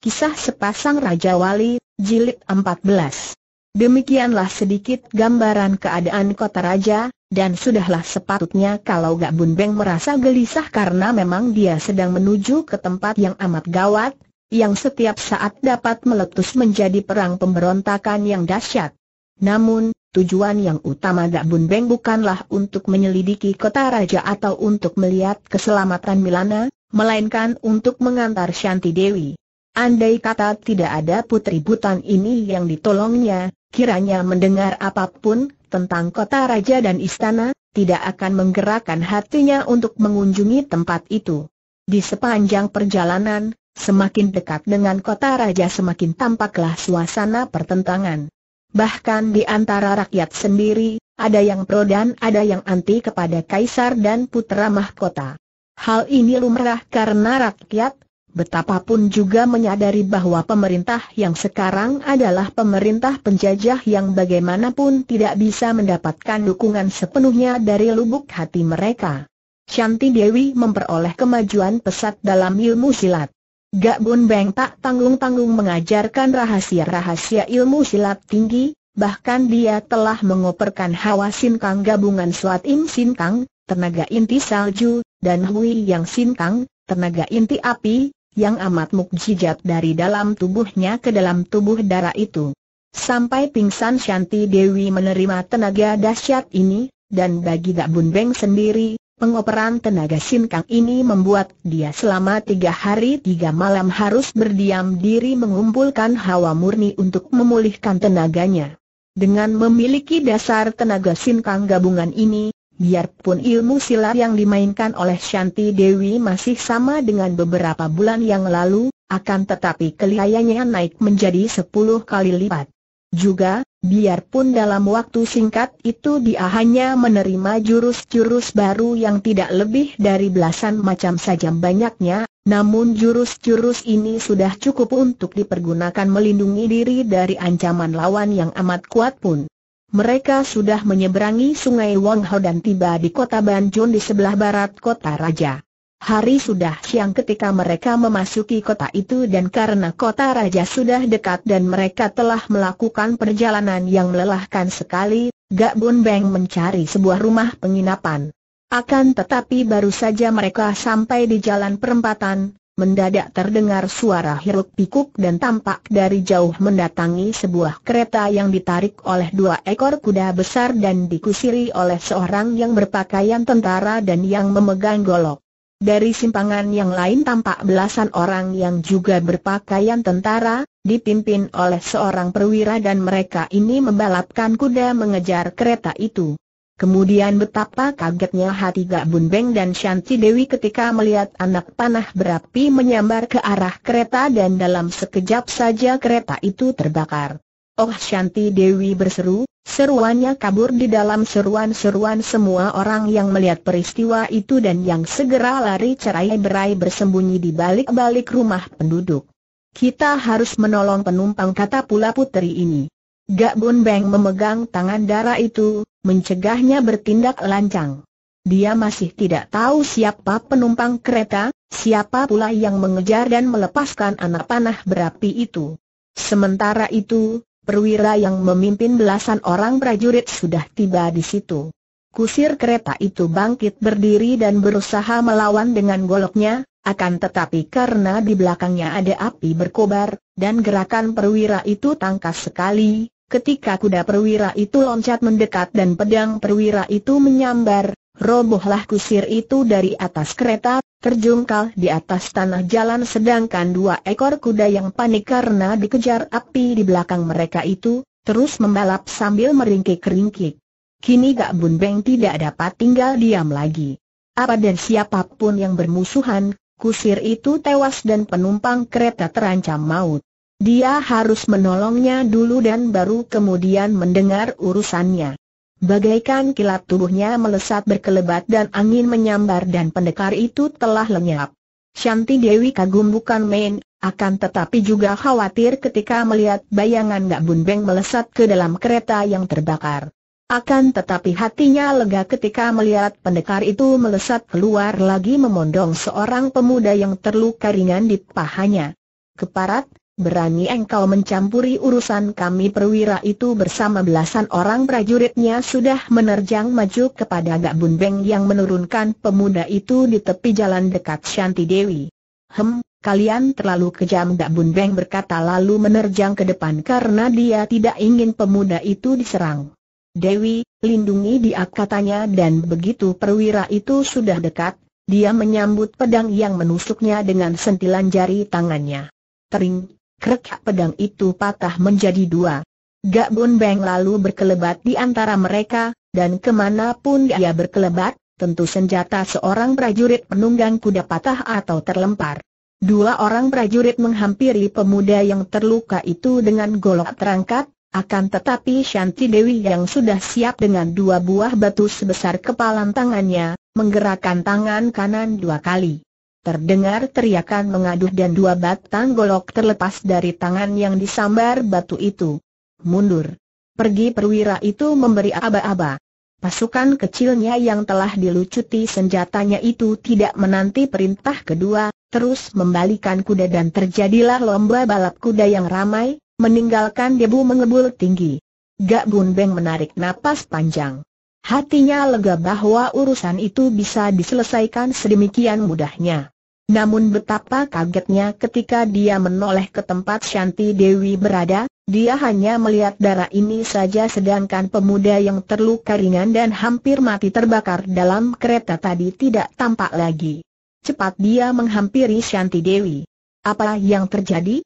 Kisah Sepasang Raja Wali, Jilid 14 Demikianlah sedikit gambaran keadaan kota raja, dan sudahlah sepatutnya kalau Gak Beng merasa gelisah karena memang dia sedang menuju ke tempat yang amat gawat, yang setiap saat dapat meletus menjadi perang pemberontakan yang dahsyat. Namun, tujuan yang utama Gak Beng bukanlah untuk menyelidiki kota raja atau untuk melihat keselamatan Milana, melainkan untuk mengantar Shanti Dewi. Andai kata tidak ada putri butan ini yang ditolongnya, kiranya mendengar apapun tentang kota raja dan istana, tidak akan menggerakkan hatinya untuk mengunjungi tempat itu. Di sepanjang perjalanan, semakin dekat dengan kota raja semakin tampaklah suasana pertentangan. Bahkan di antara rakyat sendiri, ada yang pro dan ada yang anti kepada kaisar dan putra mahkota. Hal ini lumrah karena rakyat, Betapapun juga menyadari bahwa pemerintah yang sekarang adalah pemerintah penjajah yang bagaimanapun tidak bisa mendapatkan dukungan sepenuhnya dari lubuk hati mereka. Shanti Dewi memperoleh kemajuan pesat dalam ilmu silat. Gak Bun Beng tak tanggung-tanggung mengajarkan rahasia-rahasia ilmu silat tinggi, bahkan dia telah mengoperkan hawa sinkang gabungan suat im sinkang, tenaga inti salju, dan hui yang sinkang, tenaga inti api, yang amat mukjizat dari dalam tubuhnya ke dalam tubuh darah itu. Sampai pingsan Shanti Dewi menerima tenaga dahsyat ini, dan bagi Dak Bun Beng sendiri, pengoperan tenaga sinkang ini membuat dia selama tiga hari tiga malam harus berdiam diri mengumpulkan hawa murni untuk memulihkan tenaganya. Dengan memiliki dasar tenaga sinkang gabungan ini, Biarpun ilmu silat yang dimainkan oleh Shanti Dewi masih sama dengan beberapa bulan yang lalu, akan tetapi kelihayanya naik menjadi 10 kali lipat. Juga, biarpun dalam waktu singkat itu dia hanya menerima jurus-jurus baru yang tidak lebih dari belasan macam saja banyaknya, namun jurus-jurus ini sudah cukup untuk dipergunakan melindungi diri dari ancaman lawan yang amat kuat pun mereka sudah menyeberangi sungai Wangho dan tiba di kota Banjun di sebelah barat kota raja. Hari sudah siang ketika mereka memasuki kota itu dan karena kota raja sudah dekat dan mereka telah melakukan perjalanan yang melelahkan sekali, Gak Bun Beng mencari sebuah rumah penginapan. Akan tetapi baru saja mereka sampai di jalan perempatan, Mendadak terdengar suara hiruk pikuk dan tampak dari jauh mendatangi sebuah kereta yang ditarik oleh dua ekor kuda besar dan dikusiri oleh seorang yang berpakaian tentara dan yang memegang golok. Dari simpangan yang lain tampak belasan orang yang juga berpakaian tentara, dipimpin oleh seorang perwira dan mereka ini membalapkan kuda mengejar kereta itu. Kemudian betapa kagetnya hati Gak Beng dan Shanti Dewi ketika melihat anak panah berapi menyambar ke arah kereta dan dalam sekejap saja kereta itu terbakar. Oh Shanti Dewi berseru, seruannya kabur di dalam seruan-seruan semua orang yang melihat peristiwa itu dan yang segera lari cerai berai bersembunyi di balik-balik rumah penduduk. Kita harus menolong penumpang kata pula putri ini. Gak Beng memegang tangan darah itu, mencegahnya bertindak lancang. Dia masih tidak tahu siapa penumpang kereta, siapa pula yang mengejar dan melepaskan anak panah berapi itu. Sementara itu, perwira yang memimpin belasan orang prajurit sudah tiba di situ. Kusir kereta itu bangkit berdiri dan berusaha melawan dengan goloknya, akan tetapi karena di belakangnya ada api berkobar, dan gerakan perwira itu tangkas sekali, Ketika kuda perwira itu loncat mendekat dan pedang perwira itu menyambar, robohlah kusir itu dari atas kereta, terjungkal di atas tanah jalan sedangkan dua ekor kuda yang panik karena dikejar api di belakang mereka itu, terus membalap sambil meringkik-ringkik. Kini Gak Bun Beng tidak dapat tinggal diam lagi. Apa dan siapapun yang bermusuhan, kusir itu tewas dan penumpang kereta terancam maut. Dia harus menolongnya dulu dan baru kemudian mendengar urusannya. Bagaikan kilat tubuhnya melesat berkelebat dan angin menyambar dan pendekar itu telah lenyap. Shanti Dewi kagum bukan main, akan tetapi juga khawatir ketika melihat bayangan Gak Beng melesat ke dalam kereta yang terbakar. Akan tetapi hatinya lega ketika melihat pendekar itu melesat keluar lagi memondong seorang pemuda yang terluka ringan di pahanya. Keparat, berani engkau mencampuri urusan kami perwira itu bersama belasan orang prajuritnya sudah menerjang maju kepada Gak Bunbeng yang menurunkan pemuda itu di tepi jalan dekat Shanti Dewi. Hem, kalian terlalu kejam Gak Bunbeng berkata lalu menerjang ke depan karena dia tidak ingin pemuda itu diserang. Dewi, lindungi dia katanya dan begitu perwira itu sudah dekat, dia menyambut pedang yang menusuknya dengan sentilan jari tangannya. Tering, Krekak pedang itu patah menjadi dua. Gak Bun Beng lalu berkelebat di antara mereka, dan kemanapun dia berkelebat, tentu senjata seorang prajurit penunggang kuda patah atau terlempar. Dua orang prajurit menghampiri pemuda yang terluka itu dengan golok terangkat, akan tetapi Shanti Dewi yang sudah siap dengan dua buah batu sebesar kepalan tangannya, menggerakkan tangan kanan dua kali. Terdengar teriakan mengaduh dan dua batang golok terlepas dari tangan yang disambar batu itu. Mundur. Pergi perwira itu memberi aba-aba. Pasukan kecilnya yang telah dilucuti senjatanya itu tidak menanti perintah kedua, terus membalikan kuda dan terjadilah lomba balap kuda yang ramai, meninggalkan debu mengebul tinggi. Gak Bun Beng menarik napas panjang. Hatinya lega bahwa urusan itu bisa diselesaikan sedemikian mudahnya. Namun betapa kagetnya ketika dia menoleh ke tempat Shanti Dewi berada, dia hanya melihat darah ini saja sedangkan pemuda yang terluka ringan dan hampir mati terbakar dalam kereta tadi tidak tampak lagi. Cepat dia menghampiri Shanti Dewi. Apa yang terjadi?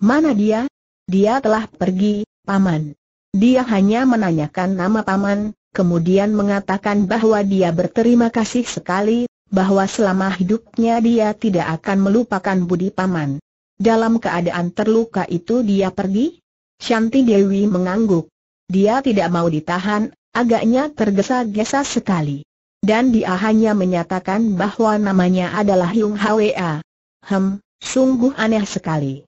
Mana dia? Dia telah pergi, Paman. Dia hanya menanyakan nama Paman, kemudian mengatakan bahwa dia berterima kasih sekali, bahwa selama hidupnya dia tidak akan melupakan budi paman. Dalam keadaan terluka itu dia pergi? Shanti Dewi mengangguk. Dia tidak mau ditahan, agaknya tergesa-gesa sekali. Dan dia hanya menyatakan bahwa namanya adalah Yung Hwa. Hem, sungguh aneh sekali.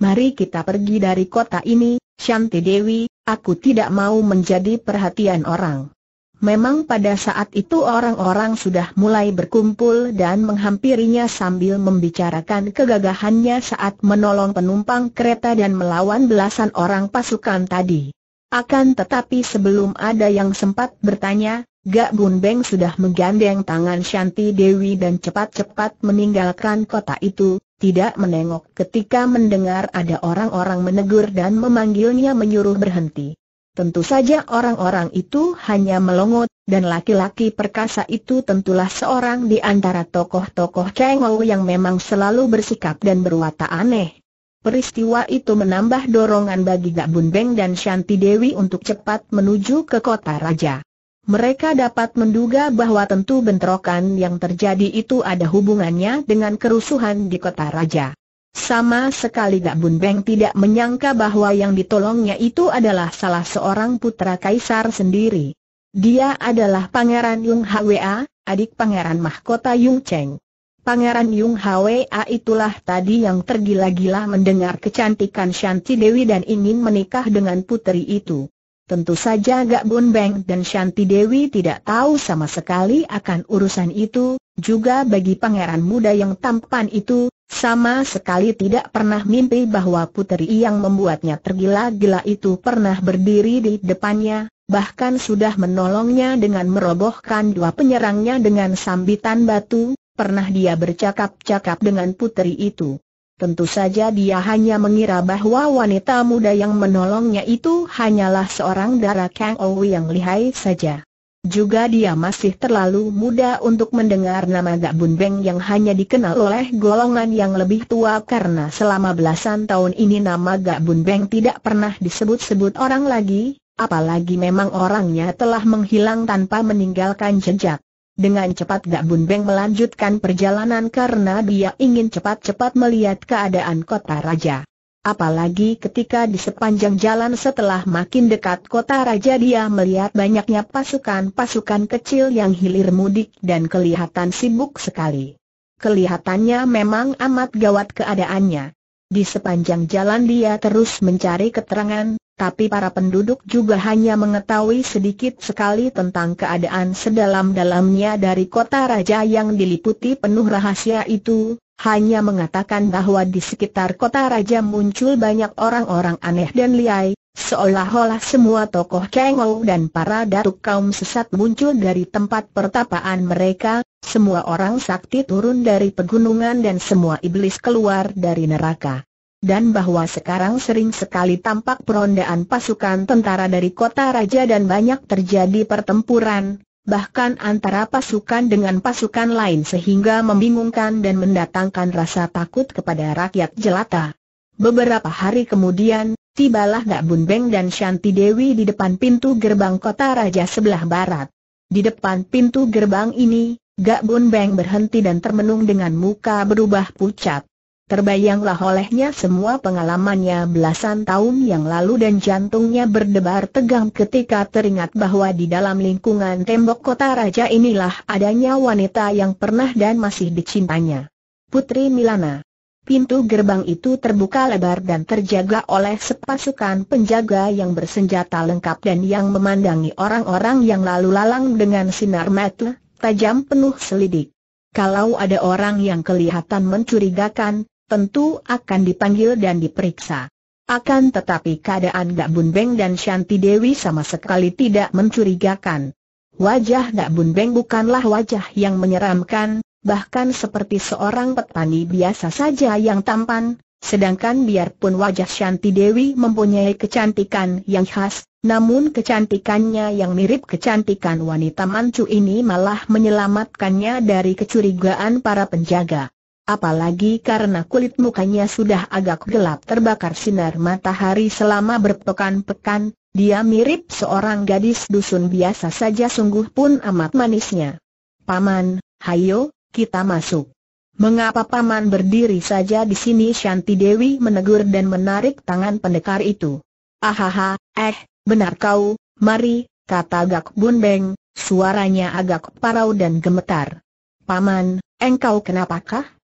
Mari kita pergi dari kota ini, Shanti Dewi, Aku tidak mau menjadi perhatian orang. Memang pada saat itu orang-orang sudah mulai berkumpul dan menghampirinya sambil membicarakan kegagahannya saat menolong penumpang kereta dan melawan belasan orang pasukan tadi. Akan tetapi sebelum ada yang sempat bertanya, Gak Bun Beng sudah menggandeng tangan Shanti Dewi dan cepat-cepat meninggalkan kota itu, tidak menengok ketika mendengar ada orang-orang menegur dan memanggilnya menyuruh berhenti. Tentu saja orang-orang itu hanya melongot, dan laki-laki perkasa itu tentulah seorang di antara tokoh-tokoh cengol yang memang selalu bersikap dan berwatak aneh. Peristiwa itu menambah dorongan bagi Gak Bun Beng dan Shanti Dewi untuk cepat menuju ke kota raja. Mereka dapat menduga bahwa tentu bentrokan yang terjadi itu ada hubungannya dengan kerusuhan di kota raja. Sama sekali Gak Bun Beng tidak menyangka bahwa yang ditolongnya itu adalah salah seorang putra kaisar sendiri. Dia adalah Pangeran Yung Hwa, adik Pangeran Mahkota Yung Cheng. Pangeran Yung Hwa itulah tadi yang tergila-gila mendengar kecantikan Shanti Dewi dan ingin menikah dengan putri itu. Tentu saja Gak Bun Beng dan Shanti Dewi tidak tahu sama sekali akan urusan itu, juga bagi pangeran muda yang tampan itu, sama sekali tidak pernah mimpi bahwa puteri yang membuatnya tergila-gila itu pernah berdiri di depannya, bahkan sudah menolongnya dengan merobohkan dua penyerangnya dengan sambitan batu, pernah dia bercakap-cakap dengan puteri itu. Tentu saja dia hanya mengira bahwa wanita muda yang menolongnya itu hanyalah seorang darah Kang Ou yang lihai saja. Juga dia masih terlalu muda untuk mendengar nama Gak Bun Beng yang hanya dikenal oleh golongan yang lebih tua karena selama belasan tahun ini nama Gak Bun Beng tidak pernah disebut-sebut orang lagi, apalagi memang orangnya telah menghilang tanpa meninggalkan jejak. Dengan cepat Gak Bun Beng melanjutkan perjalanan karena dia ingin cepat-cepat melihat keadaan kota raja. Apalagi ketika di sepanjang jalan setelah makin dekat kota raja dia melihat banyaknya pasukan-pasukan kecil yang hilir mudik dan kelihatan sibuk sekali. Kelihatannya memang amat gawat keadaannya. Di sepanjang jalan dia terus mencari keterangan, tapi para penduduk juga hanya mengetahui sedikit sekali tentang keadaan sedalam-dalamnya dari kota raja yang diliputi penuh rahasia itu, hanya mengatakan bahwa di sekitar kota raja muncul banyak orang-orang aneh dan liai, seolah-olah semua tokoh Kengou dan para datuk kaum sesat muncul dari tempat pertapaan mereka, semua orang sakti turun dari pegunungan dan semua iblis keluar dari neraka dan bahwa sekarang sering sekali tampak perondaan pasukan tentara dari kota raja dan banyak terjadi pertempuran, bahkan antara pasukan dengan pasukan lain sehingga membingungkan dan mendatangkan rasa takut kepada rakyat jelata. Beberapa hari kemudian, tibalah Nak Bun Beng dan Shanti Dewi di depan pintu gerbang kota raja sebelah barat. Di depan pintu gerbang ini, Gak Bun Beng berhenti dan termenung dengan muka berubah pucat. Terbayanglah olehnya semua pengalamannya belasan tahun yang lalu dan jantungnya berdebar tegang ketika teringat bahwa di dalam lingkungan tembok kota raja inilah adanya wanita yang pernah dan masih dicintanya. Putri Milana. Pintu gerbang itu terbuka lebar dan terjaga oleh sepasukan penjaga yang bersenjata lengkap dan yang memandangi orang-orang yang lalu lalang dengan sinar mata tajam penuh selidik. Kalau ada orang yang kelihatan mencurigakan, tentu akan dipanggil dan diperiksa. Akan tetapi keadaan Gak Beng dan Shanti Dewi sama sekali tidak mencurigakan. Wajah Gak Beng bukanlah wajah yang menyeramkan, bahkan seperti seorang petani biasa saja yang tampan, sedangkan biarpun wajah Shanti Dewi mempunyai kecantikan yang khas, namun kecantikannya yang mirip kecantikan wanita mancu ini malah menyelamatkannya dari kecurigaan para penjaga. Apalagi karena kulit mukanya sudah agak gelap terbakar sinar matahari selama berpekan-pekan, dia mirip seorang gadis dusun biasa saja sungguh pun amat manisnya. Paman, hayo, kita masuk. Mengapa paman berdiri saja di sini Shanti Dewi menegur dan menarik tangan pendekar itu. Ahaha, eh, benar kau, mari, kata Gak Beng, suaranya agak parau dan gemetar. Paman, engkau kenapakah?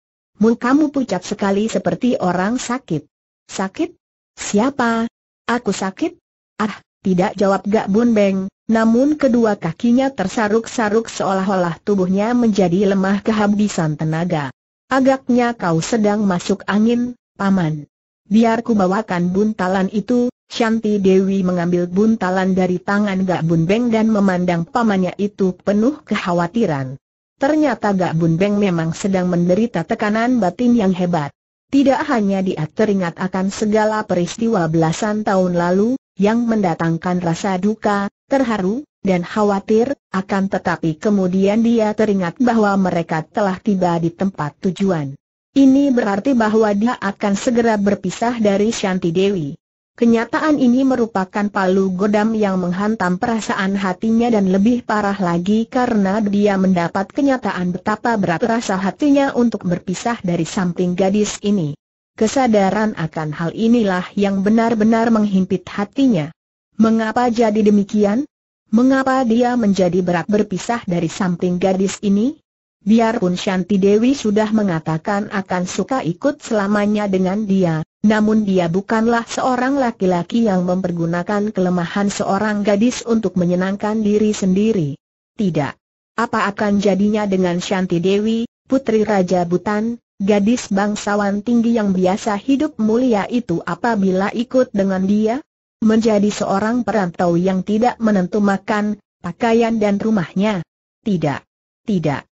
Mun kamu pucat sekali seperti orang sakit. Sakit? Siapa? Aku sakit? Ah, tidak jawab Gak Bun Beng, namun kedua kakinya tersaruk-saruk seolah-olah tubuhnya menjadi lemah kehabisan tenaga. Agaknya kau sedang masuk angin, paman. Biar ku bawakan buntalan itu, Shanti Dewi mengambil buntalan dari tangan Gak Bun Beng dan memandang pamannya itu penuh kekhawatiran. Ternyata Gak Bun Beng memang sedang menderita tekanan batin yang hebat. Tidak hanya dia teringat akan segala peristiwa belasan tahun lalu, yang mendatangkan rasa duka, terharu, dan khawatir, akan tetapi kemudian dia teringat bahwa mereka telah tiba di tempat tujuan. Ini berarti bahwa dia akan segera berpisah dari Shanti Dewi. Kenyataan ini merupakan palu godam yang menghantam perasaan hatinya dan lebih parah lagi karena dia mendapat kenyataan betapa berat rasa hatinya untuk berpisah dari samping gadis ini. Kesadaran akan hal inilah yang benar-benar menghimpit hatinya. Mengapa jadi demikian? Mengapa dia menjadi berat berpisah dari samping gadis ini? Biarpun Shanti Dewi sudah mengatakan akan suka ikut selamanya dengan dia, namun dia bukanlah seorang laki-laki yang mempergunakan kelemahan seorang gadis untuk menyenangkan diri sendiri. Tidak. Apa akan jadinya dengan Shanti Dewi, putri Raja Butan, gadis bangsawan tinggi yang biasa hidup mulia itu apabila ikut dengan dia? Menjadi seorang perantau yang tidak menentu makan, pakaian dan rumahnya? Tidak. Tidak.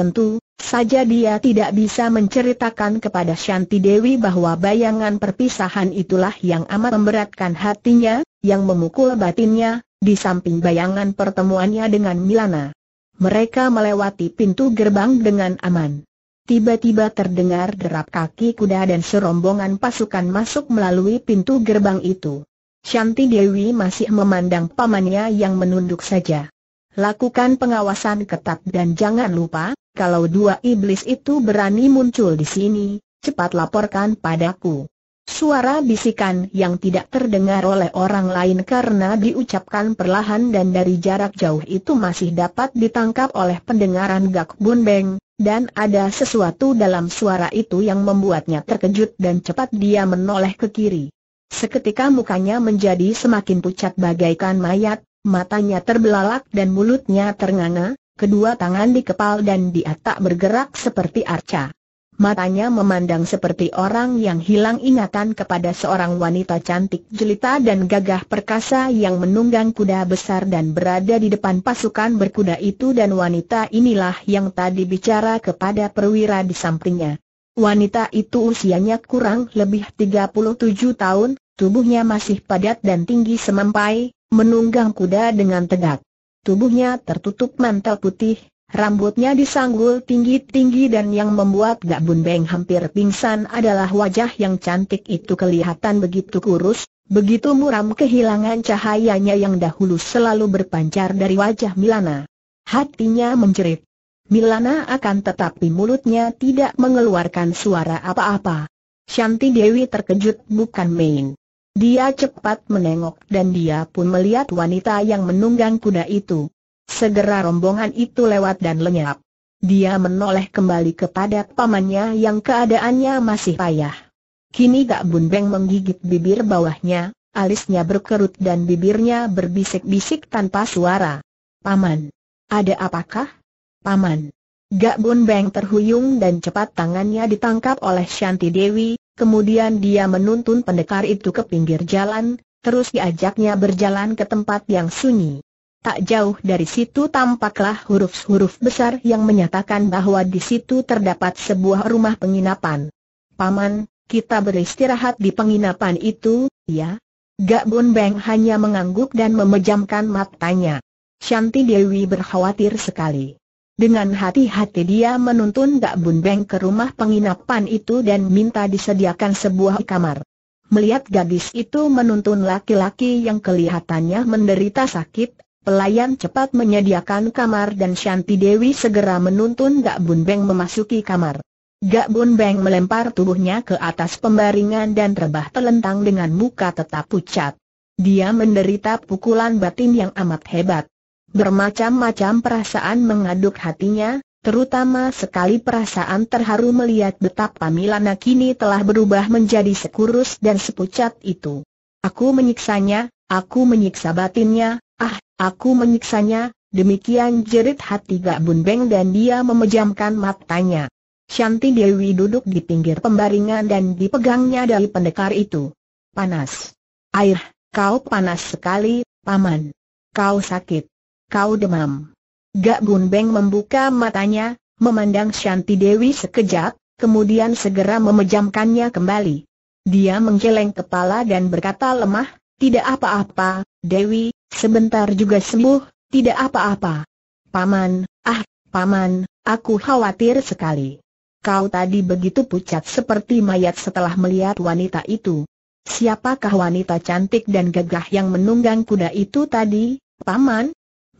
Tentu saja dia tidak bisa menceritakan kepada Shanti Dewi bahwa bayangan perpisahan itulah yang amat memberatkan hatinya, yang memukul batinnya, di samping bayangan pertemuannya dengan Milana. Mereka melewati pintu gerbang dengan aman. Tiba-tiba terdengar derap kaki kuda dan serombongan pasukan masuk melalui pintu gerbang itu. Shanti Dewi masih memandang pamannya yang menunduk saja. Lakukan pengawasan ketat dan jangan lupa, kalau dua iblis itu berani muncul di sini, cepat laporkan padaku. Suara bisikan yang tidak terdengar oleh orang lain karena diucapkan perlahan dan dari jarak jauh itu masih dapat ditangkap oleh pendengaran Gak Bun Beng, dan ada sesuatu dalam suara itu yang membuatnya terkejut dan cepat dia menoleh ke kiri. Seketika mukanya menjadi semakin pucat bagaikan mayat, matanya terbelalak dan mulutnya ternganga, kedua tangan dikepal dan dia tak bergerak seperti arca. Matanya memandang seperti orang yang hilang ingatan kepada seorang wanita cantik jelita dan gagah perkasa yang menunggang kuda besar dan berada di depan pasukan berkuda itu dan wanita inilah yang tadi bicara kepada perwira di sampingnya. Wanita itu usianya kurang lebih 37 tahun, tubuhnya masih padat dan tinggi semampai, menunggang kuda dengan tegak. Tubuhnya tertutup mantel putih, rambutnya disanggul tinggi-tinggi dan yang membuat gak bun Beng hampir pingsan adalah wajah yang cantik itu kelihatan begitu kurus, begitu muram kehilangan cahayanya yang dahulu selalu berpancar dari wajah Milana. Hatinya menjerit. Milana akan tetapi mulutnya tidak mengeluarkan suara apa-apa. Shanti Dewi terkejut bukan main. Dia cepat menengok dan dia pun melihat wanita yang menunggang kuda itu. Segera rombongan itu lewat dan lenyap. Dia menoleh kembali kepada pamannya yang keadaannya masih payah. Kini Gak Beng menggigit bibir bawahnya, alisnya berkerut dan bibirnya berbisik-bisik tanpa suara. Paman. Ada apakah? Paman. Gak Beng terhuyung dan cepat tangannya ditangkap oleh Shanti Dewi, Kemudian dia menuntun pendekar itu ke pinggir jalan, terus diajaknya berjalan ke tempat yang sunyi. Tak jauh dari situ tampaklah huruf-huruf besar yang menyatakan bahwa di situ terdapat sebuah rumah penginapan. Paman, kita beristirahat di penginapan itu, ya? Gak Bun Beng hanya mengangguk dan memejamkan matanya. Shanti Dewi berkhawatir sekali. Dengan hati-hati dia menuntun Gak Bun Beng ke rumah penginapan itu dan minta disediakan sebuah kamar. Melihat gadis itu menuntun laki-laki yang kelihatannya menderita sakit, pelayan cepat menyediakan kamar dan Shanti Dewi segera menuntun Gak Bun Beng memasuki kamar. Gak Bun Beng melempar tubuhnya ke atas pembaringan dan rebah telentang dengan muka tetap pucat. Dia menderita pukulan batin yang amat hebat. Bermacam-macam perasaan mengaduk hatinya, terutama sekali perasaan terharu melihat betapa Milana kini telah berubah menjadi sekurus dan sepucat itu. Aku menyiksanya, aku menyiksa batinnya, ah, aku menyiksanya, demikian jerit hati Gak Bunbeng dan dia memejamkan matanya. Shanti Dewi duduk di pinggir pembaringan dan dipegangnya dari pendekar itu. Panas. Air, kau panas sekali, paman. Kau sakit kau demam. Gak Beng membuka matanya, memandang Shanti Dewi sekejap, kemudian segera memejamkannya kembali. Dia menggeleng kepala dan berkata lemah, tidak apa-apa, Dewi, sebentar juga sembuh, tidak apa-apa. Paman, ah, paman, aku khawatir sekali. Kau tadi begitu pucat seperti mayat setelah melihat wanita itu. Siapakah wanita cantik dan gagah yang menunggang kuda itu tadi, Paman?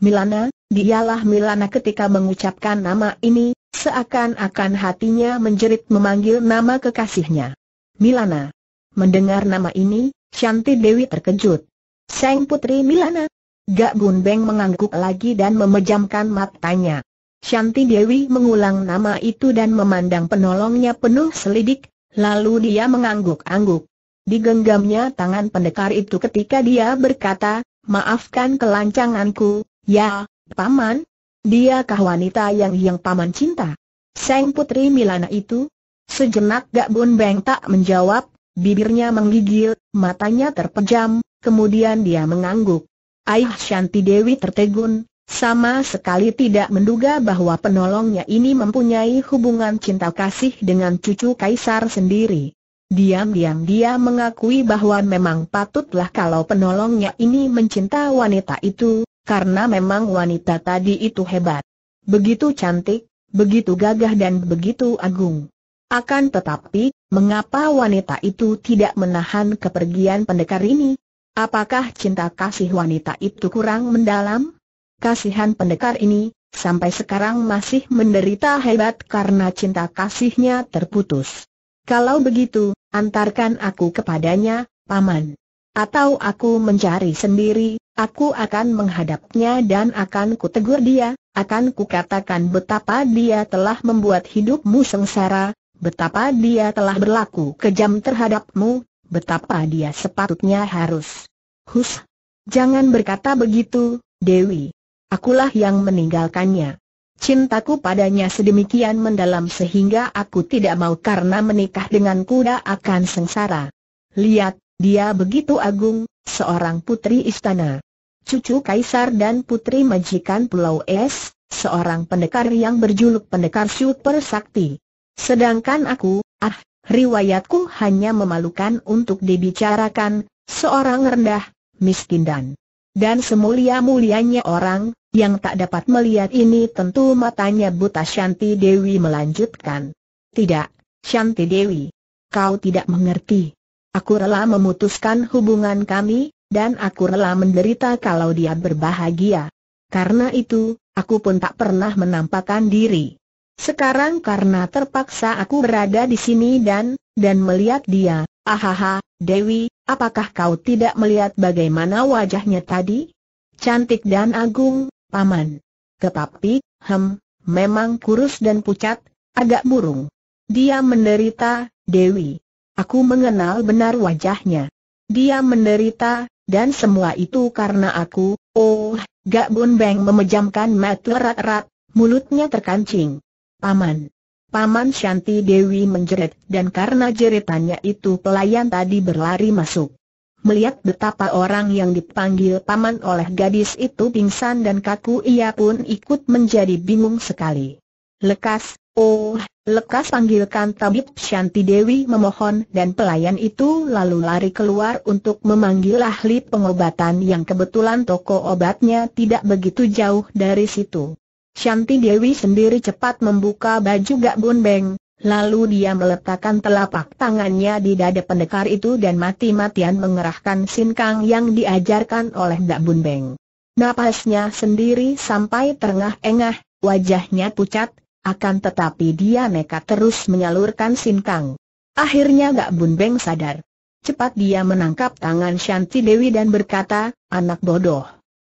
Milana, dialah Milana ketika mengucapkan nama ini, seakan-akan hatinya menjerit memanggil nama kekasihnya. Milana. Mendengar nama ini, Shanti Dewi terkejut. Sang Putri Milana. Gak Bun Beng mengangguk lagi dan memejamkan matanya. Shanti Dewi mengulang nama itu dan memandang penolongnya penuh selidik, lalu dia mengangguk-angguk. Digenggamnya tangan pendekar itu ketika dia berkata, maafkan kelancanganku, Ya, Paman, diakah wanita yang yang Paman cinta? Sang Putri Milana itu? Sejenak Gak Bun Beng tak menjawab, bibirnya menggigil, matanya terpejam, kemudian dia mengangguk. Aih Shanti Dewi tertegun, sama sekali tidak menduga bahwa penolongnya ini mempunyai hubungan cinta kasih dengan cucu Kaisar sendiri. Diam-diam dia mengakui bahwa memang patutlah kalau penolongnya ini mencinta wanita itu, karena memang wanita tadi itu hebat. Begitu cantik, begitu gagah dan begitu agung. Akan tetapi, mengapa wanita itu tidak menahan kepergian pendekar ini? Apakah cinta kasih wanita itu kurang mendalam? Kasihan pendekar ini, sampai sekarang masih menderita hebat karena cinta kasihnya terputus. Kalau begitu, antarkan aku kepadanya, Paman. Atau aku mencari sendiri, Aku akan menghadapnya dan akan kutegur dia, akan kukatakan betapa dia telah membuat hidupmu sengsara, betapa dia telah berlaku kejam terhadapmu, betapa dia sepatutnya harus. Hus! Jangan berkata begitu, Dewi. Akulah yang meninggalkannya. Cintaku padanya sedemikian mendalam sehingga aku tidak mau karena menikah dengan kuda akan sengsara. Lihat, dia begitu agung, seorang putri istana cucu kaisar dan putri majikan Pulau Es, seorang pendekar yang berjuluk pendekar super sakti. Sedangkan aku, ah, riwayatku hanya memalukan untuk dibicarakan, seorang rendah, miskin dan dan semulia-mulianya orang, yang tak dapat melihat ini tentu matanya buta Shanti Dewi melanjutkan. Tidak, Shanti Dewi. Kau tidak mengerti. Aku rela memutuskan hubungan kami, dan aku rela menderita kalau dia berbahagia. Karena itu, aku pun tak pernah menampakkan diri. Sekarang karena terpaksa aku berada di sini dan, dan melihat dia, ahaha, Dewi, apakah kau tidak melihat bagaimana wajahnya tadi? Cantik dan agung, paman. Tetapi, hem, memang kurus dan pucat, agak burung. Dia menderita, Dewi. Aku mengenal benar wajahnya. Dia menderita, dan semua itu karena aku, oh, Gak Bun Beng memejamkan mata erat-erat, mulutnya terkancing. Paman. Paman Shanti Dewi menjerit dan karena jeritannya itu pelayan tadi berlari masuk. Melihat betapa orang yang dipanggil paman oleh gadis itu pingsan dan kaku ia pun ikut menjadi bingung sekali. Lekas, Oh, lekas panggilkan tabib Shanti Dewi memohon dan pelayan itu lalu lari keluar untuk memanggil ahli pengobatan yang kebetulan toko obatnya tidak begitu jauh dari situ. Shanti Dewi sendiri cepat membuka baju gak beng, lalu dia meletakkan telapak tangannya di dada pendekar itu dan mati-matian mengerahkan sinkang yang diajarkan oleh gak beng. Napasnya sendiri sampai terengah-engah, wajahnya pucat, akan tetapi dia nekat terus menyalurkan sinkang. Akhirnya Gak Bun Beng sadar. Cepat dia menangkap tangan Shanti Dewi dan berkata, anak bodoh.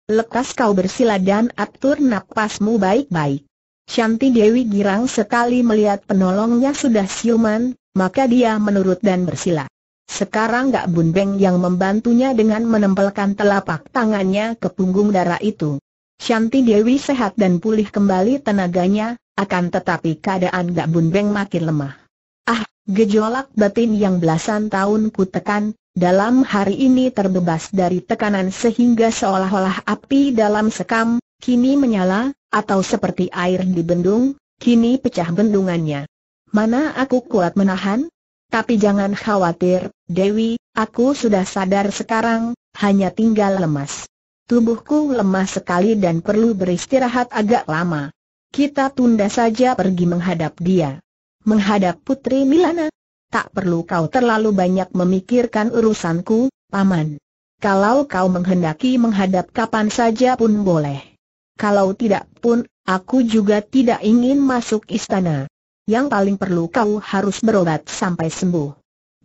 Lekas kau bersila dan atur napasmu baik-baik. Shanti Dewi girang sekali melihat penolongnya sudah siuman, maka dia menurut dan bersila. Sekarang Gak Bun Beng yang membantunya dengan menempelkan telapak tangannya ke punggung darah itu. Shanti Dewi sehat dan pulih kembali tenaganya, akan tetapi keadaan gak Bun makin lemah. Ah, gejolak batin yang belasan tahun ku tekan, dalam hari ini terbebas dari tekanan sehingga seolah-olah api dalam sekam, kini menyala, atau seperti air di bendung, kini pecah bendungannya. Mana aku kuat menahan? Tapi jangan khawatir, Dewi, aku sudah sadar sekarang, hanya tinggal lemas. Tubuhku lemah sekali dan perlu beristirahat agak lama. Kita tunda saja pergi menghadap dia. Menghadap Putri Milana? Tak perlu kau terlalu banyak memikirkan urusanku, Paman. Kalau kau menghendaki menghadap kapan saja pun boleh. Kalau tidak pun, aku juga tidak ingin masuk istana. Yang paling perlu kau harus berobat sampai sembuh.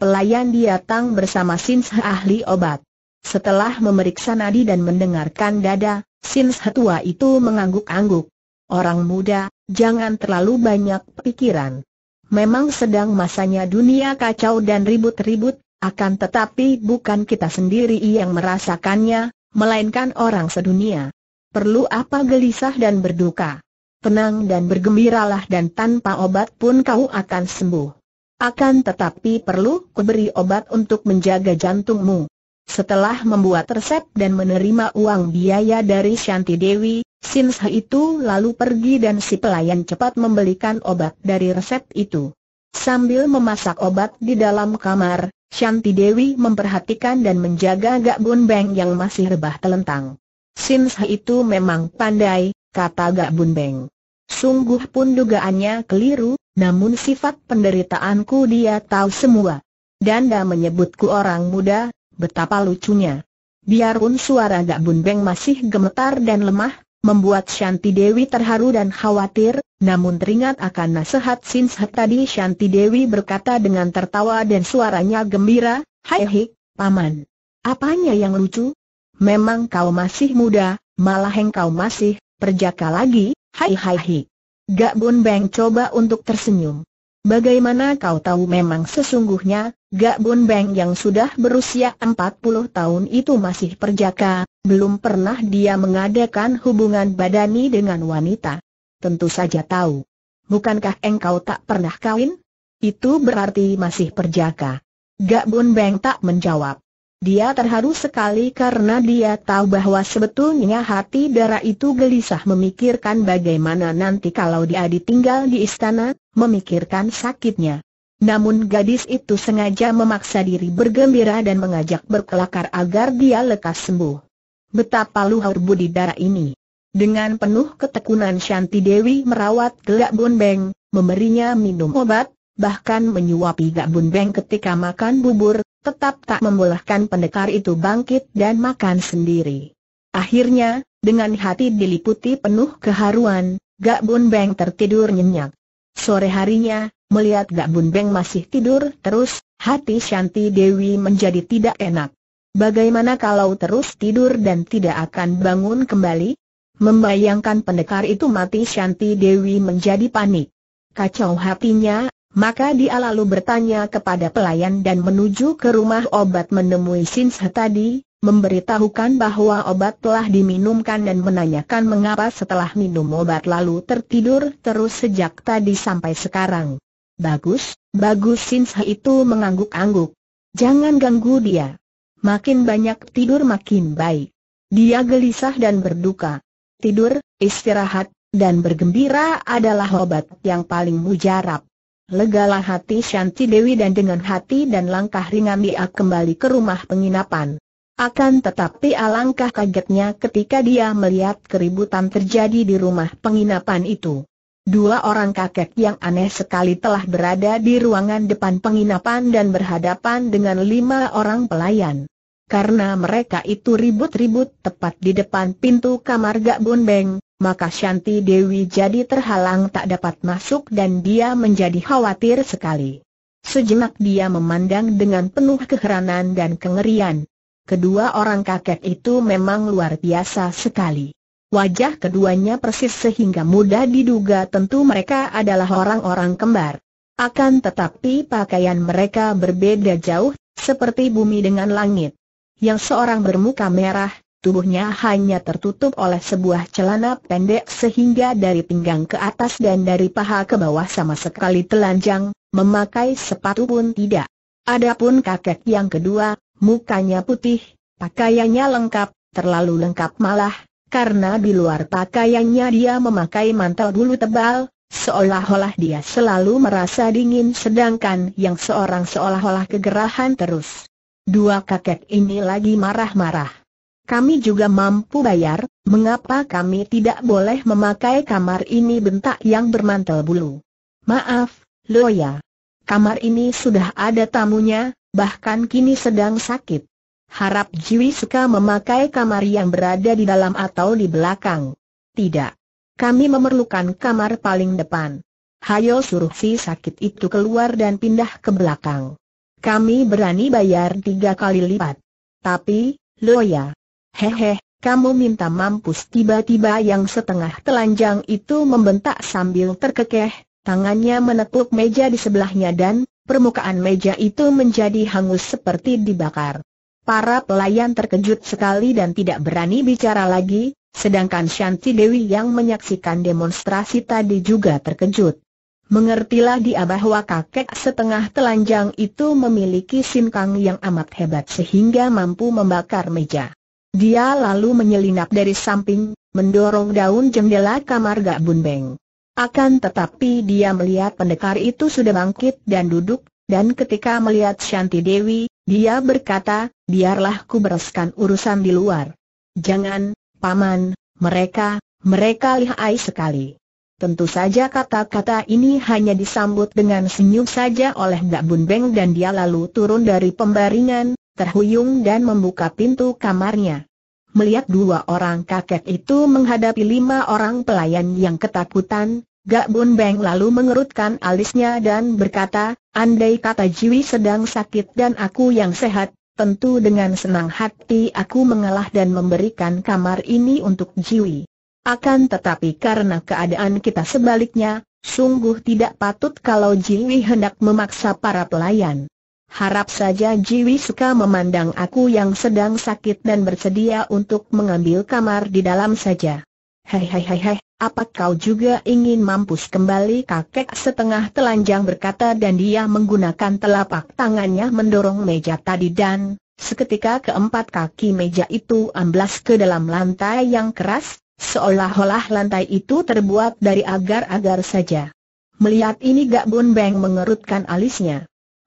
Pelayan datang bersama Sinse ahli obat. Setelah memeriksa nadi dan mendengarkan dada, Sinse tua itu mengangguk-angguk. Orang muda, jangan terlalu banyak pikiran. Memang sedang masanya dunia kacau dan ribut-ribut, akan tetapi bukan kita sendiri yang merasakannya, melainkan orang sedunia. Perlu apa gelisah dan berduka? Tenang dan bergembiralah dan tanpa obat pun kau akan sembuh. Akan tetapi perlu kuberi obat untuk menjaga jantungmu. Setelah membuat resep dan menerima uang biaya dari Shanti Dewi, Simsa itu lalu pergi dan si pelayan cepat membelikan obat dari resep itu. Sambil memasak obat di dalam kamar, Shanti Dewi memperhatikan dan menjaga Gak Bun Beng yang masih rebah telentang. Simsa itu memang pandai, kata Gak Bun Beng. Sungguh pun dugaannya keliru, namun sifat penderitaanku dia tahu semua. Dan Danda menyebutku orang muda, betapa lucunya. Biarpun suara Gak Bun Beng masih gemetar dan lemah, Membuat Shanti Dewi terharu dan khawatir, namun teringat akan nasihat Sinshe tadi Shanti Dewi berkata dengan tertawa dan suaranya gembira, Hai Hik, Paman. Apanya yang lucu? Memang kau masih muda, malah engkau masih, perjaka lagi, hai hai Hik. Gak Bun Beng coba untuk tersenyum. Bagaimana kau tahu memang sesungguhnya, Gak Bun Beng yang sudah berusia 40 tahun itu masih perjaka, belum pernah dia mengadakan hubungan badani dengan wanita. Tentu saja tahu. Bukankah engkau tak pernah kawin? Itu berarti masih perjaka. Gak Bun Beng tak menjawab. Dia terharu sekali karena dia tahu bahwa sebetulnya hati darah itu gelisah memikirkan bagaimana nanti kalau dia ditinggal di istana, memikirkan sakitnya. Namun gadis itu sengaja memaksa diri bergembira dan mengajak berkelakar agar dia lekas sembuh. Betapa luhur budi darah ini. Dengan penuh ketekunan Shanti Dewi merawat gelak bunbeng, memberinya minum obat, bahkan menyuapi gelak bunbeng ketika makan bubur, tetap tak membolehkan pendekar itu bangkit dan makan sendiri. Akhirnya, dengan hati diliputi penuh keharuan, Gak Bun Beng tertidur nyenyak. Sore harinya, melihat Gak Bun Beng masih tidur terus, hati Shanti Dewi menjadi tidak enak. Bagaimana kalau terus tidur dan tidak akan bangun kembali? Membayangkan pendekar itu mati Shanti Dewi menjadi panik. Kacau hatinya, maka dia lalu bertanya kepada pelayan dan menuju ke rumah obat menemui Sinsa tadi, memberitahukan bahwa obat telah diminumkan dan menanyakan mengapa setelah minum obat lalu tertidur terus sejak tadi sampai sekarang. Bagus, bagus Sinsa itu mengangguk-angguk. Jangan ganggu dia. Makin banyak tidur makin baik. Dia gelisah dan berduka. Tidur, istirahat, dan bergembira adalah obat yang paling mujarab. Legalah hati Shanti Dewi dan dengan hati dan langkah ringan dia kembali ke rumah penginapan. Akan tetapi alangkah kagetnya ketika dia melihat keributan terjadi di rumah penginapan itu. Dua orang kakek yang aneh sekali telah berada di ruangan depan penginapan dan berhadapan dengan lima orang pelayan. Karena mereka itu ribut-ribut tepat di depan pintu kamar Gak Bun Beng, maka Shanti Dewi jadi terhalang tak dapat masuk dan dia menjadi khawatir sekali. Sejenak dia memandang dengan penuh keheranan dan kengerian. Kedua orang kakek itu memang luar biasa sekali. Wajah keduanya persis sehingga mudah diduga tentu mereka adalah orang-orang kembar. Akan tetapi pakaian mereka berbeda jauh, seperti bumi dengan langit. Yang seorang bermuka merah, tubuhnya hanya tertutup oleh sebuah celana pendek sehingga dari pinggang ke atas dan dari paha ke bawah sama sekali telanjang, memakai sepatu pun tidak. Adapun kakek yang kedua, mukanya putih, pakaiannya lengkap, terlalu lengkap malah, karena di luar pakaiannya dia memakai mantel bulu tebal, seolah-olah dia selalu merasa dingin sedangkan yang seorang seolah-olah kegerahan terus. Dua kakek ini lagi marah-marah. Kami juga mampu bayar, mengapa kami tidak boleh memakai kamar ini bentak yang bermantel bulu? Maaf, Loya. Kamar ini sudah ada tamunya, bahkan kini sedang sakit. Harap Jiwi suka memakai kamar yang berada di dalam atau di belakang. Tidak. Kami memerlukan kamar paling depan. Hayo suruh si sakit itu keluar dan pindah ke belakang. Kami berani bayar tiga kali lipat. Tapi, Loya, Hehe, kamu minta mampus tiba-tiba yang setengah telanjang itu membentak sambil terkekeh, tangannya menepuk meja di sebelahnya dan permukaan meja itu menjadi hangus seperti dibakar. Para pelayan terkejut sekali dan tidak berani bicara lagi, sedangkan Shanti Dewi yang menyaksikan demonstrasi tadi juga terkejut. Mengertilah dia bahwa kakek setengah telanjang itu memiliki sinkang yang amat hebat sehingga mampu membakar meja. Dia lalu menyelinap dari samping, mendorong daun jendela kamar Gak Bun Beng. Akan tetapi dia melihat pendekar itu sudah bangkit dan duduk, dan ketika melihat Shanti Dewi, dia berkata, biarlah ku bereskan urusan di luar. Jangan, paman, mereka, mereka lihai sekali. Tentu saja kata-kata ini hanya disambut dengan senyum saja oleh Gak Bun Beng dan dia lalu turun dari pembaringan, terhuyung dan membuka pintu kamarnya. Melihat dua orang kakek itu menghadapi lima orang pelayan yang ketakutan, Gak Bun Beng lalu mengerutkan alisnya dan berkata, Andai kata Jiwi sedang sakit dan aku yang sehat, tentu dengan senang hati aku mengalah dan memberikan kamar ini untuk Jiwi. Akan tetapi karena keadaan kita sebaliknya, sungguh tidak patut kalau Jiwi hendak memaksa para pelayan. Harap saja Jiwi suka memandang aku yang sedang sakit dan bersedia untuk mengambil kamar di dalam saja. Hei hei hei hei, apa kau juga ingin mampus kembali kakek setengah telanjang berkata dan dia menggunakan telapak tangannya mendorong meja tadi dan, seketika keempat kaki meja itu amblas ke dalam lantai yang keras, seolah-olah lantai itu terbuat dari agar-agar saja. Melihat ini Gak Bun Beng mengerutkan alisnya.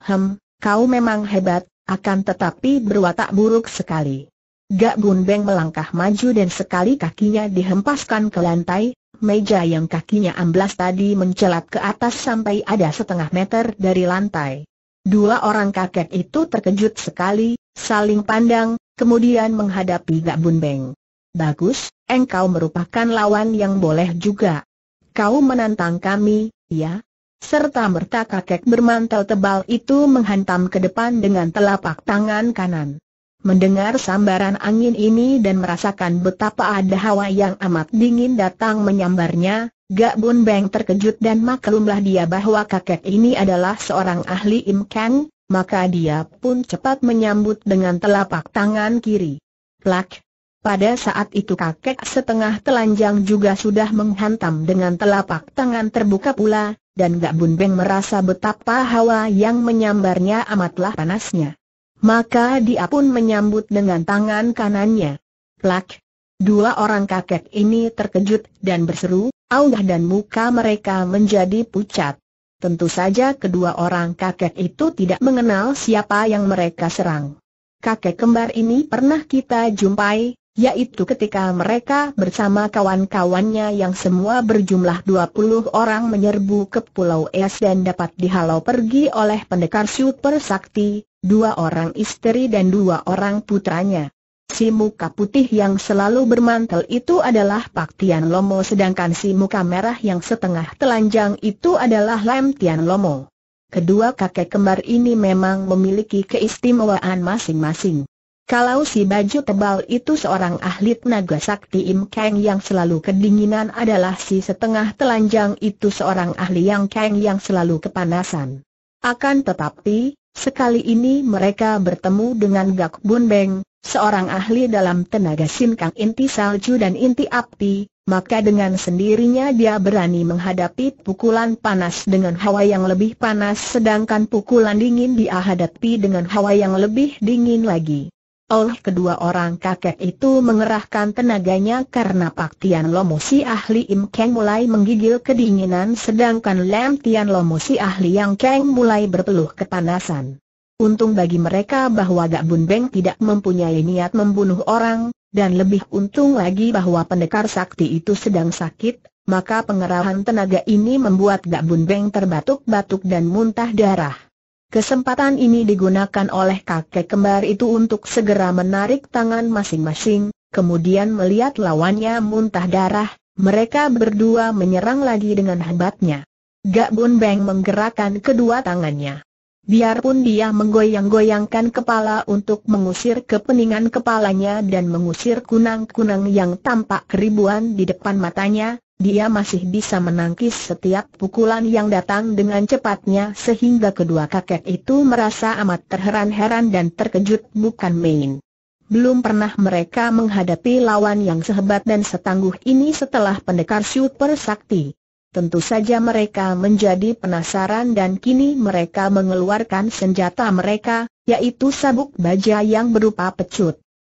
Hem, Kau memang hebat, akan tetapi berwatak buruk sekali. Gak Bun Beng melangkah maju dan sekali kakinya dihempaskan ke lantai, meja yang kakinya amblas tadi mencelat ke atas sampai ada setengah meter dari lantai. Dua orang kakek itu terkejut sekali, saling pandang, kemudian menghadapi Gak Bun Beng. Bagus, engkau merupakan lawan yang boleh juga. Kau menantang kami, ya? Serta merta kakek bermantel tebal itu menghantam ke depan dengan telapak tangan kanan. Mendengar sambaran angin ini dan merasakan betapa ada hawa yang amat dingin datang menyambarnya, Gak Bun Beng terkejut dan maklumlah dia bahwa kakek ini adalah seorang ahli Kang, maka dia pun cepat menyambut dengan telapak tangan kiri. Plak! Pada saat itu kakek setengah telanjang juga sudah menghantam dengan telapak tangan terbuka pula, dan Gak Bun Beng merasa betapa hawa yang menyambarnya amatlah panasnya. Maka dia pun menyambut dengan tangan kanannya. Plak! Dua orang kakek ini terkejut dan berseru, augah dan muka mereka menjadi pucat. Tentu saja kedua orang kakek itu tidak mengenal siapa yang mereka serang. Kakek kembar ini pernah kita jumpai, yaitu ketika mereka bersama kawan-kawannya yang semua berjumlah 20 orang menyerbu ke Pulau Es dan dapat dihalau pergi oleh pendekar super sakti, dua orang istri dan dua orang putranya. Si muka putih yang selalu bermantel itu adalah Pak Tian Lomo sedangkan si muka merah yang setengah telanjang itu adalah Lam Tian Lomo. Kedua kakek kembar ini memang memiliki keistimewaan masing-masing. Kalau si baju tebal itu seorang ahli tenaga sakti Im Kang yang selalu kedinginan adalah si setengah telanjang itu seorang ahli Yang Kang yang selalu kepanasan. Akan tetapi, sekali ini mereka bertemu dengan Gak Bun Beng, seorang ahli dalam tenaga sin Kang inti salju dan inti api, maka dengan sendirinya dia berani menghadapi pukulan panas dengan hawa yang lebih panas sedangkan pukulan dingin dia hadapi dengan hawa yang lebih dingin lagi oleh kedua orang kakek itu mengerahkan tenaganya karena Pak Tian Lomo si ahli Im Kang mulai menggigil kedinginan sedangkan Lam Tian Lomo si ahli Yang keng mulai berpeluh kepanasan. Untung bagi mereka bahwa Gak Bun Beng tidak mempunyai niat membunuh orang, dan lebih untung lagi bahwa pendekar sakti itu sedang sakit, maka pengerahan tenaga ini membuat Gak Bun Beng terbatuk-batuk dan muntah darah. Kesempatan ini digunakan oleh kakek kembar itu untuk segera menarik tangan masing-masing, kemudian melihat lawannya muntah darah, mereka berdua menyerang lagi dengan hebatnya. Gak Bun Beng menggerakkan kedua tangannya. Biarpun dia menggoyang-goyangkan kepala untuk mengusir kepeningan kepalanya dan mengusir kunang-kunang yang tampak keribuan di depan matanya, dia masih bisa menangkis setiap pukulan yang datang dengan cepatnya sehingga kedua kakek itu merasa amat terheran-heran dan terkejut bukan main. Belum pernah mereka menghadapi lawan yang sehebat dan setangguh ini setelah pendekar super sakti. Tentu saja mereka menjadi penasaran dan kini mereka mengeluarkan senjata mereka, yaitu sabuk baja yang berupa pecut.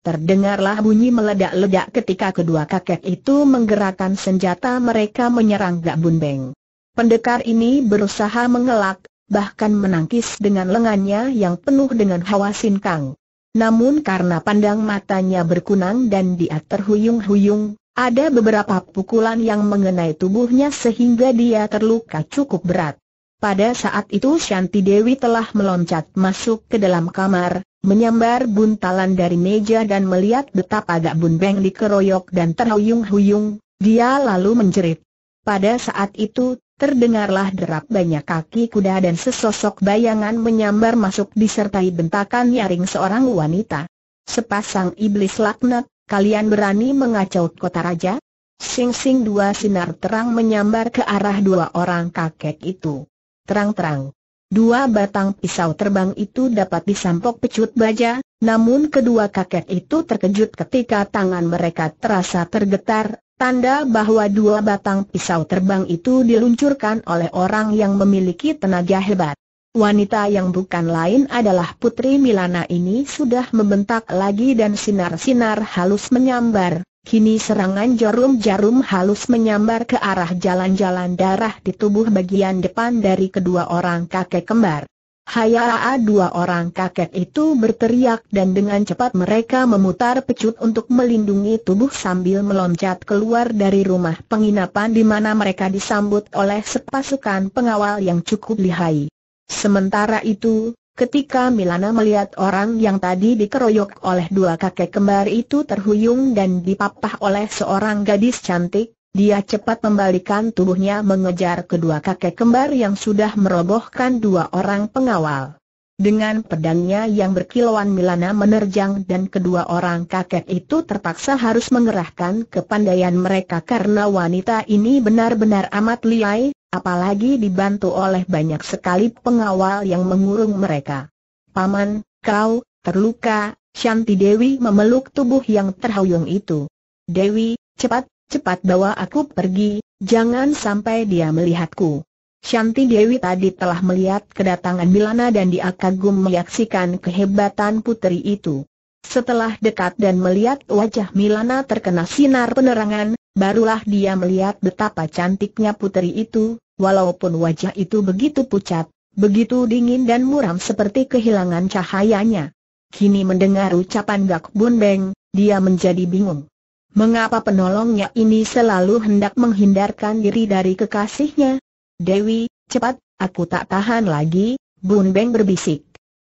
Terdengarlah bunyi meledak-ledak ketika kedua kakek itu menggerakkan senjata mereka menyerang Gak Beng. Pendekar ini berusaha mengelak, bahkan menangkis dengan lengannya yang penuh dengan hawa sinkang. Namun karena pandang matanya berkunang dan dia terhuyung-huyung, ada beberapa pukulan yang mengenai tubuhnya sehingga dia terluka cukup berat. Pada saat itu Shanti Dewi telah meloncat masuk ke dalam kamar, menyambar buntalan dari meja dan melihat betapa Gak Bun Beng dikeroyok dan terhuyung-huyung, dia lalu menjerit. Pada saat itu, terdengarlah derap banyak kaki kuda dan sesosok bayangan menyambar masuk disertai bentakan nyaring seorang wanita. Sepasang iblis laknat, kalian berani mengacau kota raja? Sing-sing dua sinar terang menyambar ke arah dua orang kakek itu. Terang-terang. Dua batang pisau terbang itu dapat disampok pecut baja, namun kedua kakek itu terkejut ketika tangan mereka terasa tergetar, tanda bahwa dua batang pisau terbang itu diluncurkan oleh orang yang memiliki tenaga hebat. Wanita yang bukan lain adalah Putri Milana ini sudah membentak lagi dan sinar-sinar halus menyambar, Kini serangan jarum-jarum halus menyambar ke arah jalan-jalan darah di tubuh bagian depan dari kedua orang kakek kembar. Hayaa dua orang kakek itu berteriak dan dengan cepat mereka memutar pecut untuk melindungi tubuh sambil meloncat keluar dari rumah penginapan di mana mereka disambut oleh sepasukan pengawal yang cukup lihai. Sementara itu, Ketika Milana melihat orang yang tadi dikeroyok oleh dua kakek kembar itu terhuyung dan dipapah oleh seorang gadis cantik, dia cepat membalikan tubuhnya mengejar kedua kakek kembar yang sudah merobohkan dua orang pengawal. Dengan pedangnya yang berkilauan Milana menerjang dan kedua orang kakek itu terpaksa harus mengerahkan kepandaian mereka karena wanita ini benar-benar amat liai, apalagi dibantu oleh banyak sekali pengawal yang mengurung mereka. Paman, kau, terluka, Shanti Dewi memeluk tubuh yang terhuyung itu. Dewi, cepat, cepat bawa aku pergi, jangan sampai dia melihatku. Shanti Dewi tadi telah melihat kedatangan Milana dan dia kagum menyaksikan kehebatan putri itu. Setelah dekat dan melihat wajah Milana terkena sinar penerangan, barulah dia melihat betapa cantiknya puteri itu, walaupun wajah itu begitu pucat, begitu dingin dan muram seperti kehilangan cahayanya. Kini mendengar ucapan Gak Bun Beng, dia menjadi bingung. Mengapa penolongnya ini selalu hendak menghindarkan diri dari kekasihnya? Dewi, cepat, aku tak tahan lagi, Bun Beng berbisik.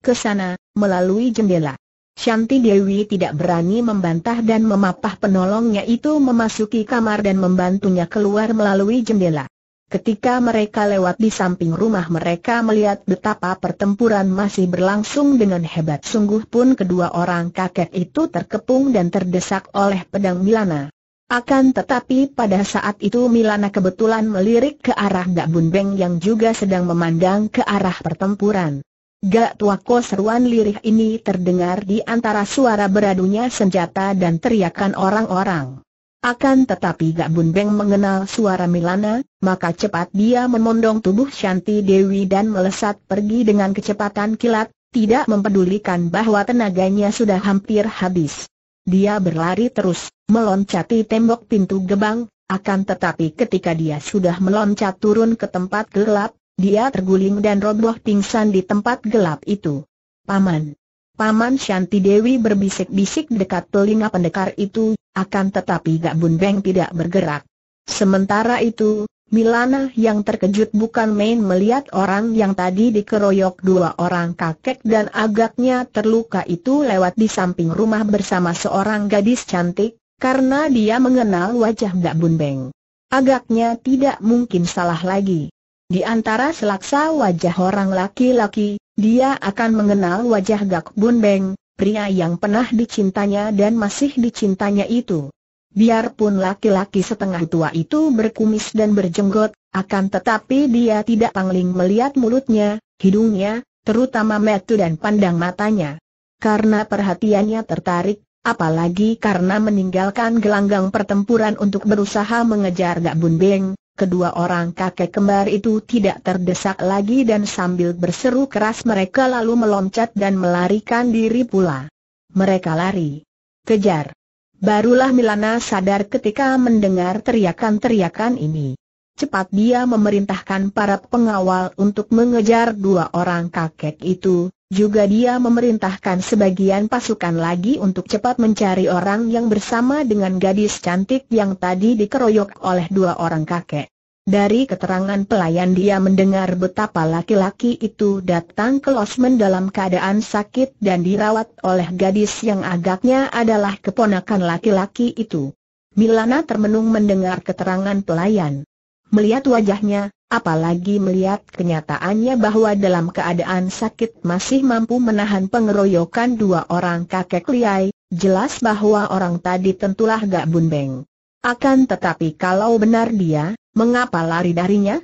Kesana, melalui jendela. Shanti Dewi tidak berani membantah dan memapah penolongnya itu memasuki kamar dan membantunya keluar melalui jendela. Ketika mereka lewat di samping rumah mereka melihat betapa pertempuran masih berlangsung dengan hebat sungguh pun kedua orang kakek itu terkepung dan terdesak oleh pedang Milana. Akan tetapi pada saat itu Milana kebetulan melirik ke arah Dak Bunbeng yang juga sedang memandang ke arah pertempuran. Gak tua ko seruan lirih ini terdengar di antara suara beradunya senjata dan teriakan orang-orang. Akan tetapi Gak Bun Beng mengenal suara Milana, maka cepat dia memondong tubuh Shanti Dewi dan melesat pergi dengan kecepatan kilat, tidak mempedulikan bahwa tenaganya sudah hampir habis. Dia berlari terus, meloncati tembok pintu gebang, akan tetapi ketika dia sudah meloncat turun ke tempat gelap, dia terguling dan roboh pingsan di tempat gelap itu. Paman. Paman Shanti Dewi berbisik-bisik dekat telinga pendekar itu, akan tetapi Gak Bun Beng tidak bergerak. Sementara itu, Milana yang terkejut bukan main melihat orang yang tadi dikeroyok dua orang kakek dan agaknya terluka itu lewat di samping rumah bersama seorang gadis cantik, karena dia mengenal wajah Gak Bun Beng. Agaknya tidak mungkin salah lagi. Di antara selaksa wajah orang laki-laki, dia akan mengenal wajah Gak Bun Beng, pria yang pernah dicintanya dan masih dicintanya itu. Biarpun laki-laki setengah tua itu berkumis dan berjenggot, akan tetapi dia tidak pangling melihat mulutnya, hidungnya, terutama metu dan pandang matanya. Karena perhatiannya tertarik, apalagi karena meninggalkan gelanggang pertempuran untuk berusaha mengejar Gak Bun Beng, kedua orang kakek kembar itu tidak terdesak lagi dan sambil berseru keras mereka lalu meloncat dan melarikan diri pula. Mereka lari. Kejar. Barulah Milana sadar ketika mendengar teriakan-teriakan ini. Cepat dia memerintahkan para pengawal untuk mengejar dua orang kakek itu, juga dia memerintahkan sebagian pasukan lagi untuk cepat mencari orang yang bersama dengan gadis cantik yang tadi dikeroyok oleh dua orang kakek. Dari keterangan pelayan dia mendengar betapa laki-laki itu datang ke Losmen dalam keadaan sakit dan dirawat oleh gadis yang agaknya adalah keponakan laki-laki itu. Milana termenung mendengar keterangan pelayan. Melihat wajahnya, apalagi melihat kenyataannya bahwa dalam keadaan sakit masih mampu menahan pengeroyokan dua orang kakek liai, jelas bahwa orang tadi tentulah gak bunbeng. Akan tetapi kalau benar dia, mengapa lari darinya?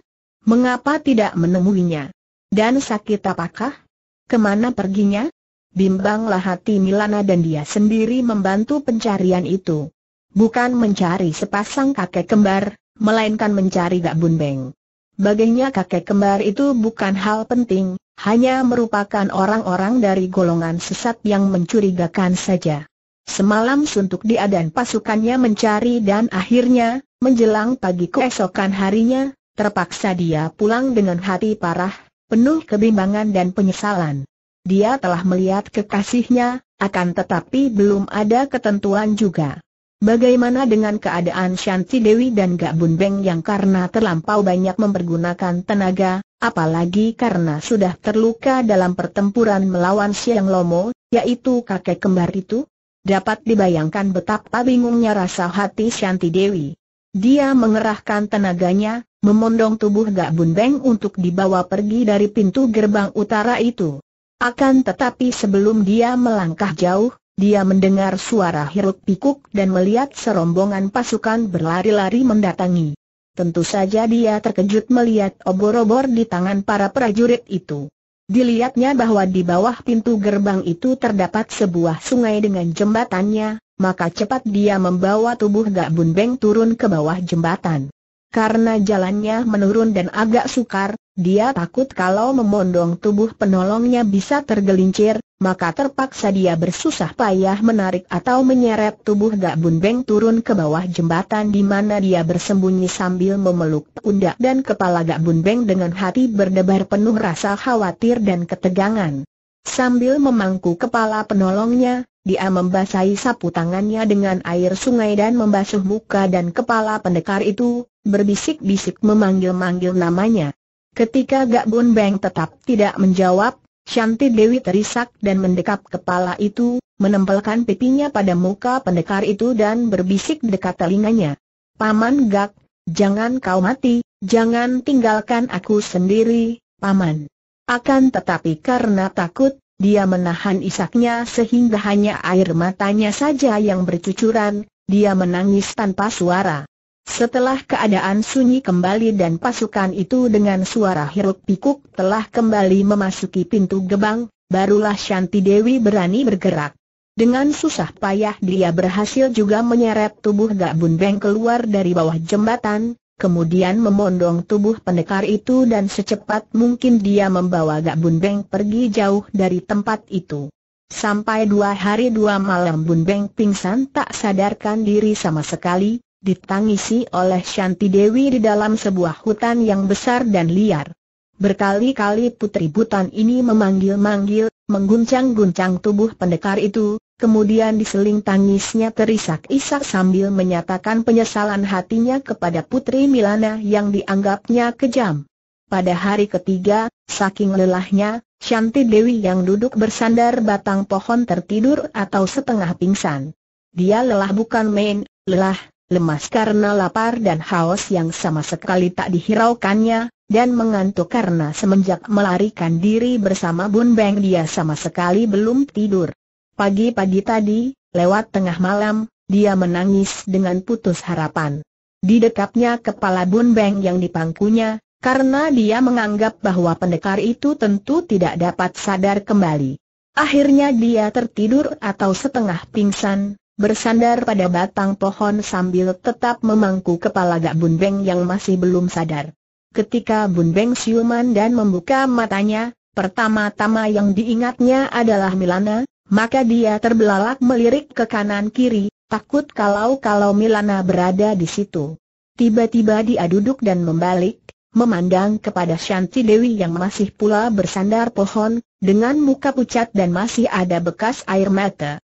Mengapa tidak menemuinya? Dan sakit apakah? Kemana perginya? Bimbanglah hati Milana dan dia sendiri membantu pencarian itu. Bukan mencari sepasang kakek kembar, melainkan mencari Gak Bunbeng. Baginya kakek kembar itu bukan hal penting, hanya merupakan orang-orang dari golongan sesat yang mencurigakan saja. Semalam suntuk dia dan pasukannya mencari dan akhirnya, menjelang pagi keesokan harinya, terpaksa dia pulang dengan hati parah, penuh kebimbangan dan penyesalan. Dia telah melihat kekasihnya, akan tetapi belum ada ketentuan juga. Bagaimana dengan keadaan Shanti Dewi dan Gak Bun Beng yang karena terlampau banyak mempergunakan tenaga, apalagi karena sudah terluka dalam pertempuran melawan Siang Lomo, yaitu kakek kembar itu? Dapat dibayangkan betapa bingungnya rasa hati Shanti Dewi. Dia mengerahkan tenaganya, memondong tubuh Gak Bun Beng untuk dibawa pergi dari pintu gerbang utara itu. Akan tetapi sebelum dia melangkah jauh, dia mendengar suara hiruk pikuk dan melihat serombongan pasukan berlari-lari mendatangi. Tentu saja dia terkejut melihat obor-obor di tangan para prajurit itu. Dilihatnya bahwa di bawah pintu gerbang itu terdapat sebuah sungai dengan jembatannya, maka cepat dia membawa tubuh Gak Bun Beng turun ke bawah jembatan. Karena jalannya menurun dan agak sukar, dia takut kalau memondong tubuh penolongnya bisa tergelincir, maka terpaksa dia bersusah payah menarik atau menyeret tubuh Gak Bun Beng turun ke bawah jembatan di mana dia bersembunyi sambil memeluk pundak dan kepala Gak Bun Beng dengan hati berdebar penuh rasa khawatir dan ketegangan. Sambil memangku kepala penolongnya, dia membasahi sapu tangannya dengan air sungai dan membasuh muka dan kepala pendekar itu, berbisik-bisik memanggil-manggil namanya. Ketika Gak Bun Beng tetap tidak menjawab, Shanti Dewi terisak dan mendekap kepala itu, menempelkan pipinya pada muka pendekar itu dan berbisik dekat telinganya. Paman Gak, jangan kau mati, jangan tinggalkan aku sendiri, Paman. Akan tetapi karena takut, dia menahan isaknya sehingga hanya air matanya saja yang bercucuran, dia menangis tanpa suara. Setelah keadaan sunyi kembali dan pasukan itu dengan suara hiruk pikuk telah kembali memasuki pintu gebang, barulah Shanti Dewi berani bergerak. Dengan susah payah dia berhasil juga menyeret tubuh Gabun Beng keluar dari bawah jembatan, kemudian memondong tubuh pendekar itu dan secepat mungkin dia membawa Gabun Beng pergi jauh dari tempat itu. Sampai dua hari dua malam Bun Beng pingsan tak sadarkan diri sama sekali, ditangisi oleh Shanti Dewi di dalam sebuah hutan yang besar dan liar. Berkali-kali putri butan ini memanggil-manggil, mengguncang-guncang tubuh pendekar itu, kemudian diseling tangisnya terisak-isak sambil menyatakan penyesalan hatinya kepada putri Milana yang dianggapnya kejam. Pada hari ketiga, saking lelahnya, Shanti Dewi yang duduk bersandar batang pohon tertidur atau setengah pingsan. Dia lelah bukan main, lelah, lemas karena lapar dan haus yang sama sekali tak dihiraukannya, dan mengantuk karena semenjak melarikan diri bersama Bun Beng dia sama sekali belum tidur. Pagi-pagi tadi, lewat tengah malam, dia menangis dengan putus harapan. Di dekapnya kepala Bun Beng yang dipangkunya, karena dia menganggap bahwa pendekar itu tentu tidak dapat sadar kembali. Akhirnya dia tertidur atau setengah pingsan, bersandar pada batang pohon sambil tetap memangku kepala Gak Bun Beng yang masih belum sadar. Ketika Bun Beng siuman dan membuka matanya, pertama-tama yang diingatnya adalah Milana, maka dia terbelalak melirik ke kanan kiri, takut kalau-kalau Milana berada di situ. Tiba-tiba dia duduk dan membalik, memandang kepada Shanti Dewi yang masih pula bersandar pohon, dengan muka pucat dan masih ada bekas air mata.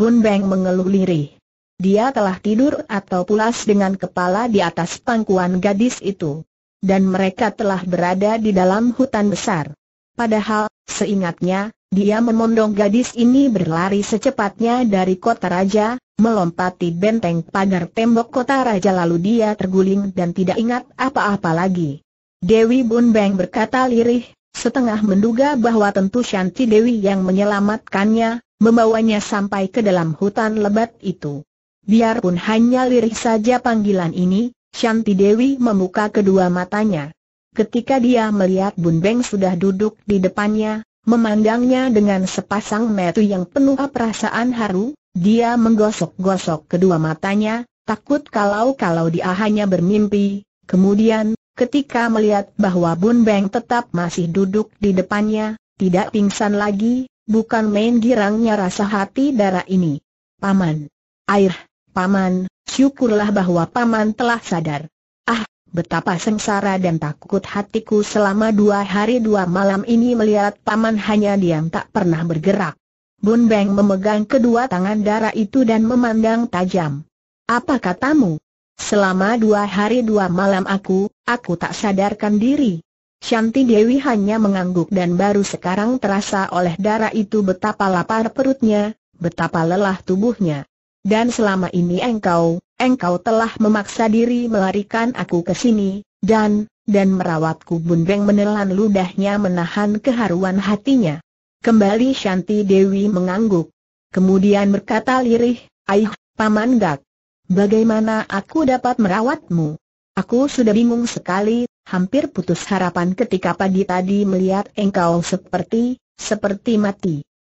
Bun Beng mengeluh lirih. Dia telah tidur atau pulas dengan kepala di atas pangkuan gadis itu. Dan mereka telah berada di dalam hutan besar. Padahal, seingatnya, dia memondong gadis ini berlari secepatnya dari kota raja, melompati benteng pagar tembok kota raja lalu dia terguling dan tidak ingat apa-apa lagi. Dewi Bun Beng berkata lirih, setengah menduga bahwa tentu Shanti Dewi yang menyelamatkannya, membawanya sampai ke dalam hutan lebat itu. Biarpun hanya lirih saja panggilan ini, Shanti Dewi membuka kedua matanya. Ketika dia melihat Bun Beng sudah duduk di depannya, memandangnya dengan sepasang mata yang penuh perasaan haru, dia menggosok-gosok kedua matanya, takut kalau-kalau dia hanya bermimpi. Kemudian, ketika melihat bahwa Bun Beng tetap masih duduk di depannya, tidak pingsan lagi, Bukan main girangnya rasa hati darah ini. Paman. Air, Paman, syukurlah bahwa Paman telah sadar. Ah, betapa sengsara dan takut hatiku selama dua hari dua malam ini melihat Paman hanya diam tak pernah bergerak. Bun Beng memegang kedua tangan darah itu dan memandang tajam. Apa katamu? Selama dua hari dua malam aku, aku tak sadarkan diri. Shanti Dewi hanya mengangguk dan baru sekarang terasa oleh darah itu betapa lapar perutnya, betapa lelah tubuhnya. Dan selama ini engkau, engkau telah memaksa diri melarikan aku ke sini, dan, dan merawatku Bundeng menelan ludahnya menahan keharuan hatinya. Kembali Shanti Dewi mengangguk. Kemudian berkata lirih, Aih, Paman Gak, bagaimana aku dapat merawatmu? Aku sudah bingung sekali hampir putus harapan ketika pagi tadi melihat engkau seperti, seperti mati.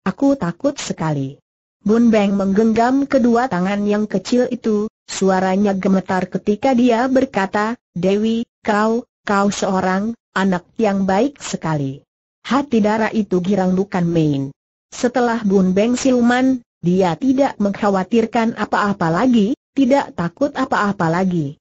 Aku takut sekali. Bun Beng menggenggam kedua tangan yang kecil itu, suaranya gemetar ketika dia berkata, Dewi, kau, kau seorang, anak yang baik sekali. Hati darah itu girang bukan main. Setelah Bun Beng siluman, dia tidak mengkhawatirkan apa-apa lagi, tidak takut apa-apa lagi.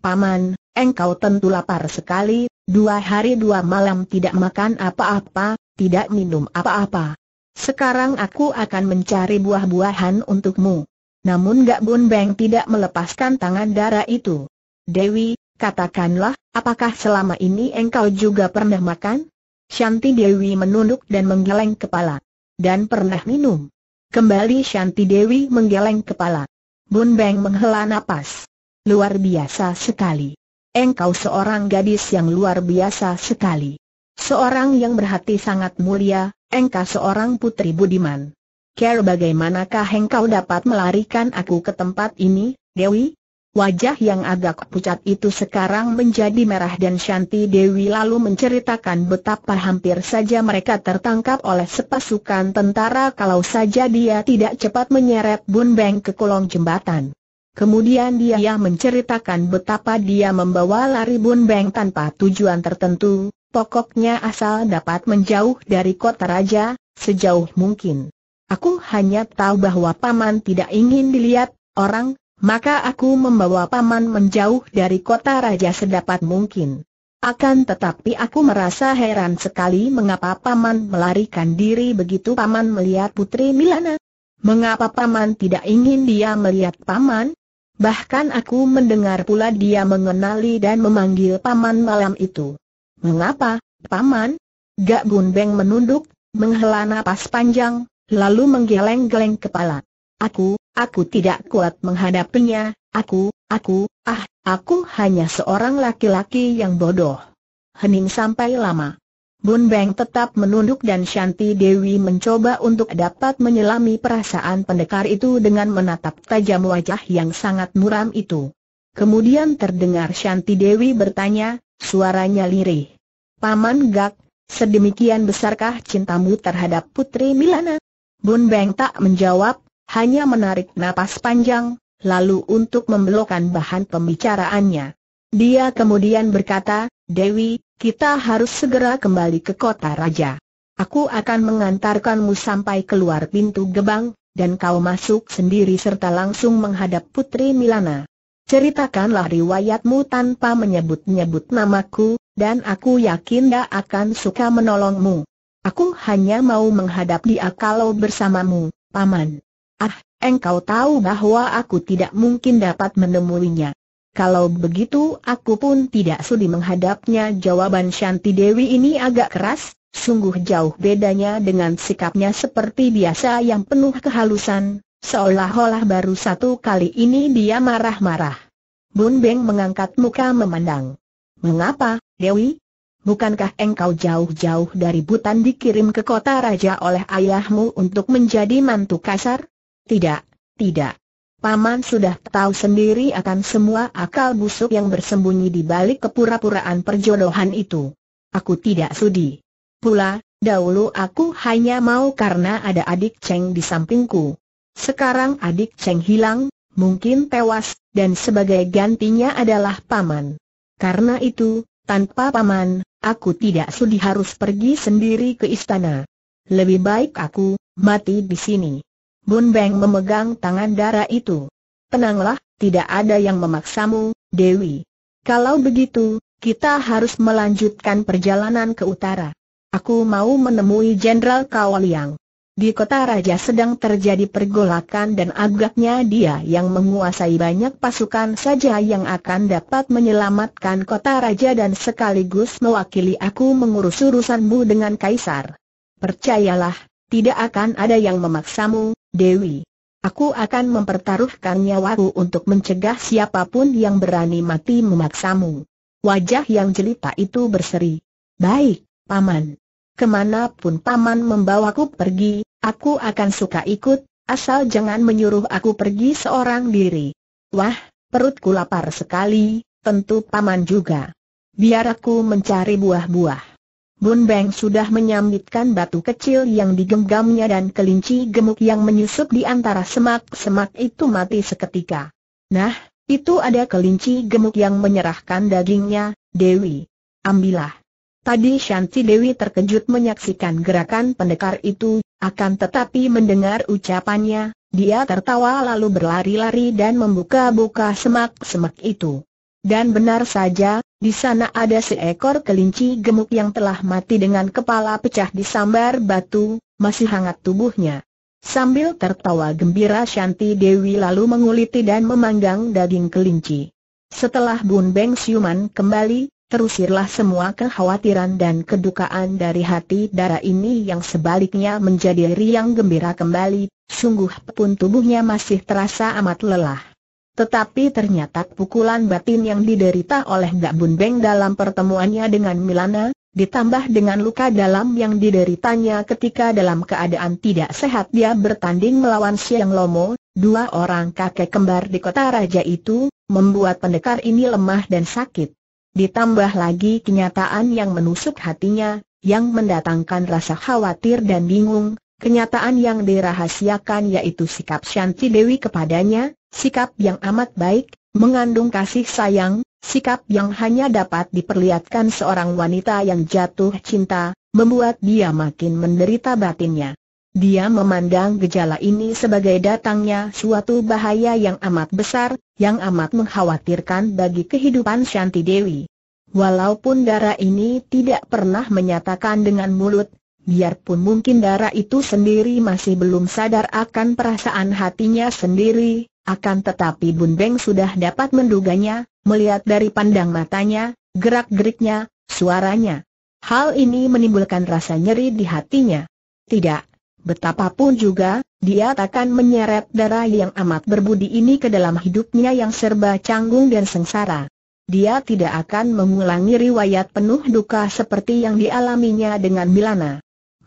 Paman, engkau tentu lapar sekali, dua hari dua malam tidak makan apa-apa, tidak minum apa-apa. Sekarang aku akan mencari buah-buahan untukmu. Namun Gak Bun Beng tidak melepaskan tangan darah itu. Dewi, katakanlah, apakah selama ini engkau juga pernah makan? Shanti Dewi menunduk dan menggeleng kepala. Dan pernah minum. Kembali Shanti Dewi menggeleng kepala. Bun Beng menghela napas. Luar biasa sekali. Engkau seorang gadis yang luar biasa sekali. Seorang yang berhati sangat mulia, engkau seorang putri budiman. Care bagaimanakah engkau dapat melarikan aku ke tempat ini, Dewi? Wajah yang agak pucat itu sekarang menjadi merah dan Shanti Dewi lalu menceritakan betapa hampir saja mereka tertangkap oleh sepasukan tentara kalau saja dia tidak cepat menyeret Bun Beng ke kolong jembatan. Kemudian dia menceritakan betapa dia membawa lari Bun Beng tanpa tujuan tertentu, pokoknya asal dapat menjauh dari kota raja, sejauh mungkin. Aku hanya tahu bahwa paman tidak ingin dilihat orang, maka aku membawa paman menjauh dari kota raja sedapat mungkin. Akan tetapi aku merasa heran sekali mengapa paman melarikan diri begitu paman melihat putri Milana. Mengapa paman tidak ingin dia melihat paman? Bahkan aku mendengar pula dia mengenali dan memanggil paman malam itu. Mengapa, paman? Gak beng menunduk, menghela napas panjang, lalu menggeleng-geleng kepala. Aku, aku tidak kuat menghadapinya, aku, aku, ah, aku hanya seorang laki-laki yang bodoh. Hening sampai lama. Bun Beng tetap menunduk dan Shanti Dewi mencoba untuk dapat menyelami perasaan pendekar itu dengan menatap tajam wajah yang sangat muram itu. Kemudian terdengar Shanti Dewi bertanya, suaranya lirih. Paman Gak, sedemikian besarkah cintamu terhadap Putri Milana? Bun Beng tak menjawab, hanya menarik napas panjang, lalu untuk membelokkan bahan pembicaraannya. Dia kemudian berkata, Dewi, kita harus segera kembali ke kota raja. Aku akan mengantarkanmu sampai keluar pintu gebang, dan kau masuk sendiri serta langsung menghadap Putri Milana. Ceritakanlah riwayatmu tanpa menyebut-nyebut namaku, dan aku yakin dia akan suka menolongmu. Aku hanya mau menghadap dia kalau bersamamu, Paman. Ah, engkau tahu bahwa aku tidak mungkin dapat menemuinya. Kalau begitu aku pun tidak sudi menghadapnya jawaban Shanti Dewi ini agak keras, sungguh jauh bedanya dengan sikapnya seperti biasa yang penuh kehalusan, seolah-olah baru satu kali ini dia marah-marah. Bun Beng mengangkat muka memandang. Mengapa, Dewi? Bukankah engkau jauh-jauh dari Butan dikirim ke kota raja oleh ayahmu untuk menjadi mantu kasar? Tidak, tidak. Paman sudah tahu sendiri akan semua akal busuk yang bersembunyi di balik kepura-puraan perjodohan itu. Aku tidak sudi. Pula, dahulu aku hanya mau karena ada adik Cheng di sampingku. Sekarang adik Cheng hilang, mungkin tewas, dan sebagai gantinya adalah paman. Karena itu, tanpa paman, aku tidak sudi harus pergi sendiri ke istana. Lebih baik aku mati di sini. Bun Beng memegang tangan darah itu. Tenanglah, tidak ada yang memaksamu, Dewi. Kalau begitu, kita harus melanjutkan perjalanan ke utara. Aku mau menemui Jenderal Liang. Di kota raja sedang terjadi pergolakan dan agaknya dia yang menguasai banyak pasukan saja yang akan dapat menyelamatkan kota raja dan sekaligus mewakili aku mengurus urusanmu dengan kaisar. Percayalah, tidak akan ada yang memaksamu, Dewi. Aku akan mempertaruhkan nyawaku untuk mencegah siapapun yang berani mati memaksamu. Wajah yang jelita itu berseri. Baik, Paman. Kemanapun Paman membawaku pergi, aku akan suka ikut, asal jangan menyuruh aku pergi seorang diri. Wah, perutku lapar sekali, tentu Paman juga. Biar aku mencari buah-buah. Bun Beng sudah menyambitkan batu kecil yang digenggamnya dan kelinci gemuk yang menyusup di antara semak-semak itu mati seketika. Nah, itu ada kelinci gemuk yang menyerahkan dagingnya, Dewi. Ambillah. Tadi Shanti Dewi terkejut menyaksikan gerakan pendekar itu, akan tetapi mendengar ucapannya, dia tertawa lalu berlari-lari dan membuka-buka semak-semak itu. Dan benar saja, di sana ada seekor kelinci gemuk yang telah mati dengan kepala pecah di sambar batu, masih hangat tubuhnya. Sambil tertawa gembira Shanti Dewi lalu menguliti dan memanggang daging kelinci. Setelah Bun Beng siuman kembali, terusirlah semua kekhawatiran dan kedukaan dari hati darah ini yang sebaliknya menjadi riang gembira kembali, sungguh pun tubuhnya masih terasa amat lelah. Tetapi ternyata pukulan batin yang diderita oleh Gak Bun Beng dalam pertemuannya dengan Milana, ditambah dengan luka dalam yang dideritanya ketika dalam keadaan tidak sehat dia bertanding melawan Siang Lomo, dua orang kakek kembar di kota raja itu, membuat pendekar ini lemah dan sakit. Ditambah lagi kenyataan yang menusuk hatinya, yang mendatangkan rasa khawatir dan bingung, kenyataan yang dirahasiakan yaitu sikap Shanti Dewi kepadanya, sikap yang amat baik, mengandung kasih sayang, sikap yang hanya dapat diperlihatkan seorang wanita yang jatuh cinta, membuat dia makin menderita batinnya. Dia memandang gejala ini sebagai datangnya suatu bahaya yang amat besar, yang amat mengkhawatirkan bagi kehidupan Shanti Dewi. Walaupun darah ini tidak pernah menyatakan dengan mulut, biarpun mungkin darah itu sendiri masih belum sadar akan perasaan hatinya sendiri, akan tetapi Bun Beng sudah dapat menduganya, melihat dari pandang matanya, gerak-geriknya, suaranya. Hal ini menimbulkan rasa nyeri di hatinya. Tidak, betapapun juga, dia takkan menyeret darah yang amat berbudi ini ke dalam hidupnya yang serba canggung dan sengsara. Dia tidak akan mengulangi riwayat penuh duka seperti yang dialaminya dengan Milana.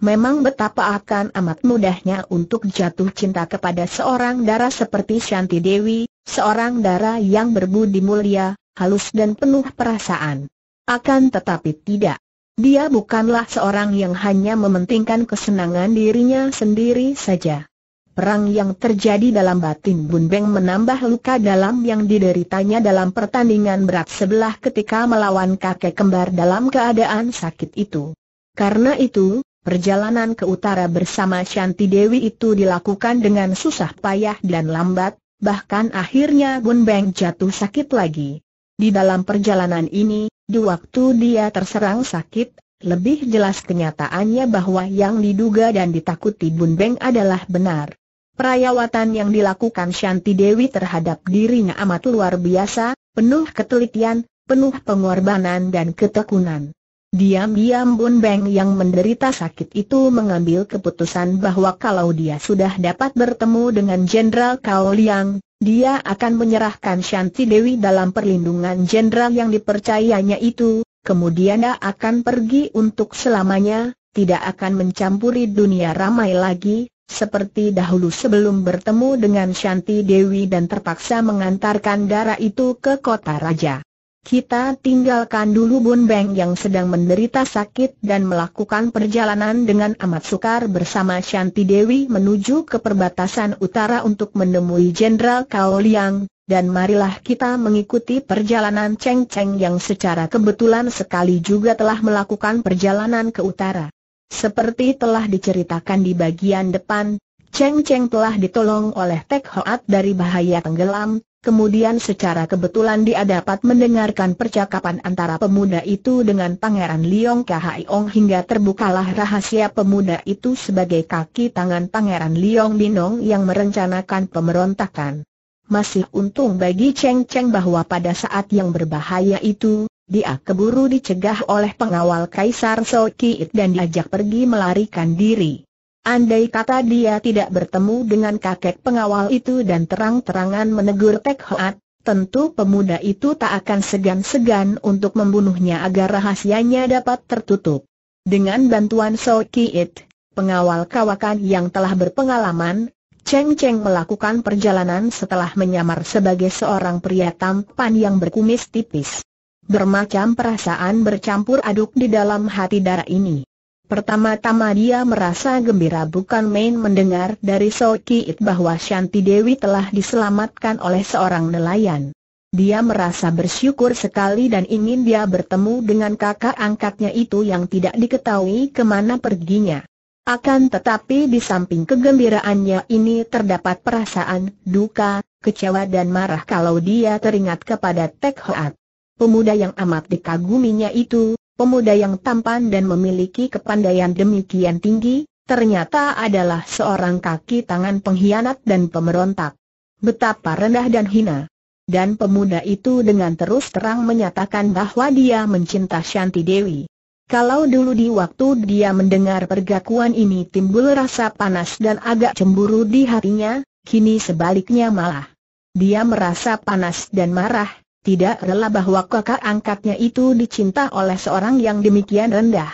Memang betapa akan amat mudahnya untuk jatuh cinta kepada seorang dara seperti Shanti Dewi, seorang dara yang berbudi mulia, halus dan penuh perasaan. Akan tetapi tidak. Dia bukanlah seorang yang hanya mementingkan kesenangan dirinya sendiri saja. Perang yang terjadi dalam batin Bun Beng menambah luka dalam yang dideritanya dalam pertandingan berat sebelah ketika melawan kakek kembar dalam keadaan sakit itu. Karena itu, Perjalanan ke utara bersama Shanti Dewi itu dilakukan dengan susah payah dan lambat, bahkan akhirnya Gun Beng jatuh sakit lagi. Di dalam perjalanan ini, di waktu dia terserang sakit, lebih jelas kenyataannya bahwa yang diduga dan ditakuti Bun Beng adalah benar. Perayawatan yang dilakukan Shanti Dewi terhadap dirinya amat luar biasa, penuh ketelitian, penuh pengorbanan dan ketekunan. Diam-diam Bun Beng yang menderita sakit itu mengambil keputusan bahwa kalau dia sudah dapat bertemu dengan Jenderal Kao Liang, dia akan menyerahkan Shanti Dewi dalam perlindungan jenderal yang dipercayanya itu, kemudian dia akan pergi untuk selamanya, tidak akan mencampuri dunia ramai lagi, seperti dahulu sebelum bertemu dengan Shanti Dewi dan terpaksa mengantarkan darah itu ke kota raja. Kita tinggalkan dulu Bun Beng yang sedang menderita sakit dan melakukan perjalanan dengan amat sukar bersama Shanti Dewi menuju ke perbatasan utara untuk menemui Jenderal Kao Liang, dan marilah kita mengikuti perjalanan Cheng Cheng yang secara kebetulan sekali juga telah melakukan perjalanan ke utara. Seperti telah diceritakan di bagian depan, Cheng Cheng telah ditolong oleh Tek Hoat dari bahaya tenggelam, Kemudian secara kebetulan dia dapat mendengarkan percakapan antara pemuda itu dengan Pangeran Liong Kahaiong hingga terbukalah rahasia pemuda itu sebagai kaki tangan Pangeran Liong Dinong yang merencanakan pemberontakan. Masih untung bagi Cheng Cheng bahwa pada saat yang berbahaya itu, dia keburu dicegah oleh pengawal Kaisar So Kiit dan diajak pergi melarikan diri. Andai kata dia tidak bertemu dengan kakek pengawal itu dan terang-terangan menegur Tek Hoat, tentu pemuda itu tak akan segan-segan untuk membunuhnya agar rahasianya dapat tertutup. Dengan bantuan So Kiit, pengawal kawakan yang telah berpengalaman, Cheng Cheng melakukan perjalanan setelah menyamar sebagai seorang pria tampan yang berkumis tipis. Bermacam perasaan bercampur aduk di dalam hati darah ini. Pertama-tama dia merasa gembira bukan main mendengar dari Sokiit bahwa Shanti Dewi telah diselamatkan oleh seorang nelayan. Dia merasa bersyukur sekali dan ingin dia bertemu dengan kakak angkatnya itu yang tidak diketahui kemana perginya. Akan tetapi di samping kegembiraannya ini terdapat perasaan duka, kecewa dan marah kalau dia teringat kepada Tek Hoat. Pemuda yang amat dikaguminya itu, pemuda yang tampan dan memiliki kepandaian demikian tinggi, ternyata adalah seorang kaki tangan pengkhianat dan pemberontak. Betapa rendah dan hina. Dan pemuda itu dengan terus terang menyatakan bahwa dia mencinta Shanti Dewi. Kalau dulu di waktu dia mendengar pergakuan ini timbul rasa panas dan agak cemburu di hatinya, kini sebaliknya malah. Dia merasa panas dan marah, tidak rela bahwa kakak angkatnya itu dicinta oleh seorang yang demikian rendah.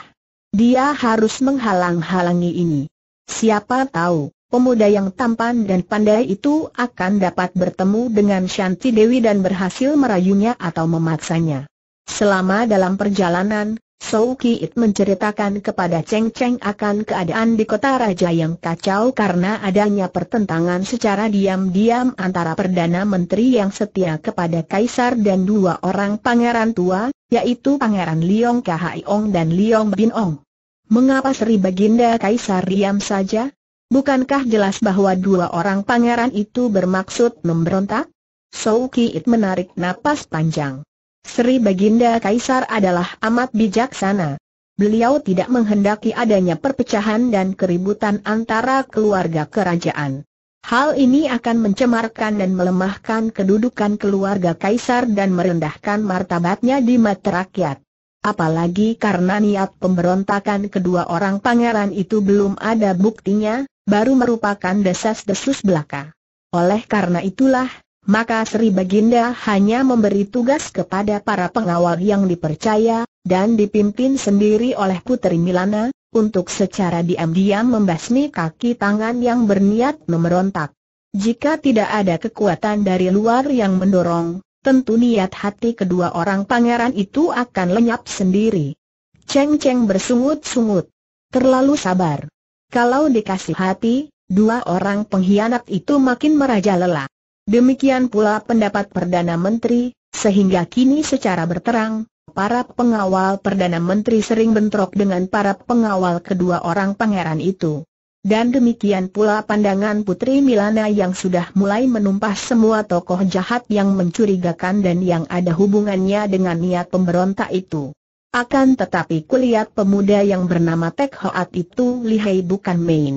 Dia harus menghalang-halangi ini. Siapa tahu, pemuda yang tampan dan pandai itu akan dapat bertemu dengan Shanti Dewi dan berhasil merayunya atau memaksanya. Selama dalam perjalanan, Sou It menceritakan kepada Cheng Cheng akan keadaan di kota raja yang kacau karena adanya pertentangan secara diam-diam antara Perdana Menteri yang setia kepada Kaisar dan dua orang pangeran tua, yaitu Pangeran Liong Ong dan Liong Bin Ong. Mengapa Sri Baginda Kaisar diam saja? Bukankah jelas bahwa dua orang pangeran itu bermaksud memberontak? Sou It menarik napas panjang. Sri Baginda Kaisar adalah amat bijaksana. Beliau tidak menghendaki adanya perpecahan dan keributan antara keluarga kerajaan. Hal ini akan mencemarkan dan melemahkan kedudukan keluarga kaisar dan merendahkan martabatnya di mata rakyat. Apalagi karena niat pemberontakan kedua orang pangeran itu belum ada buktinya, baru merupakan desas-desus belaka. Oleh karena itulah, maka Sri Baginda hanya memberi tugas kepada para pengawal yang dipercaya, dan dipimpin sendiri oleh Putri Milana, untuk secara diam-diam membasmi kaki tangan yang berniat memberontak. Jika tidak ada kekuatan dari luar yang mendorong, tentu niat hati kedua orang pangeran itu akan lenyap sendiri. Cheng Cheng bersungut-sungut. Terlalu sabar. Kalau dikasih hati, dua orang pengkhianat itu makin merajalela. Demikian pula pendapat Perdana Menteri, sehingga kini secara berterang, para pengawal Perdana Menteri sering bentrok dengan para pengawal kedua orang pangeran itu. Dan demikian pula pandangan Putri Milana yang sudah mulai menumpah semua tokoh jahat yang mencurigakan dan yang ada hubungannya dengan niat pemberontak itu. Akan tetapi kulihat pemuda yang bernama Tek Hoat itu lihai bukan main.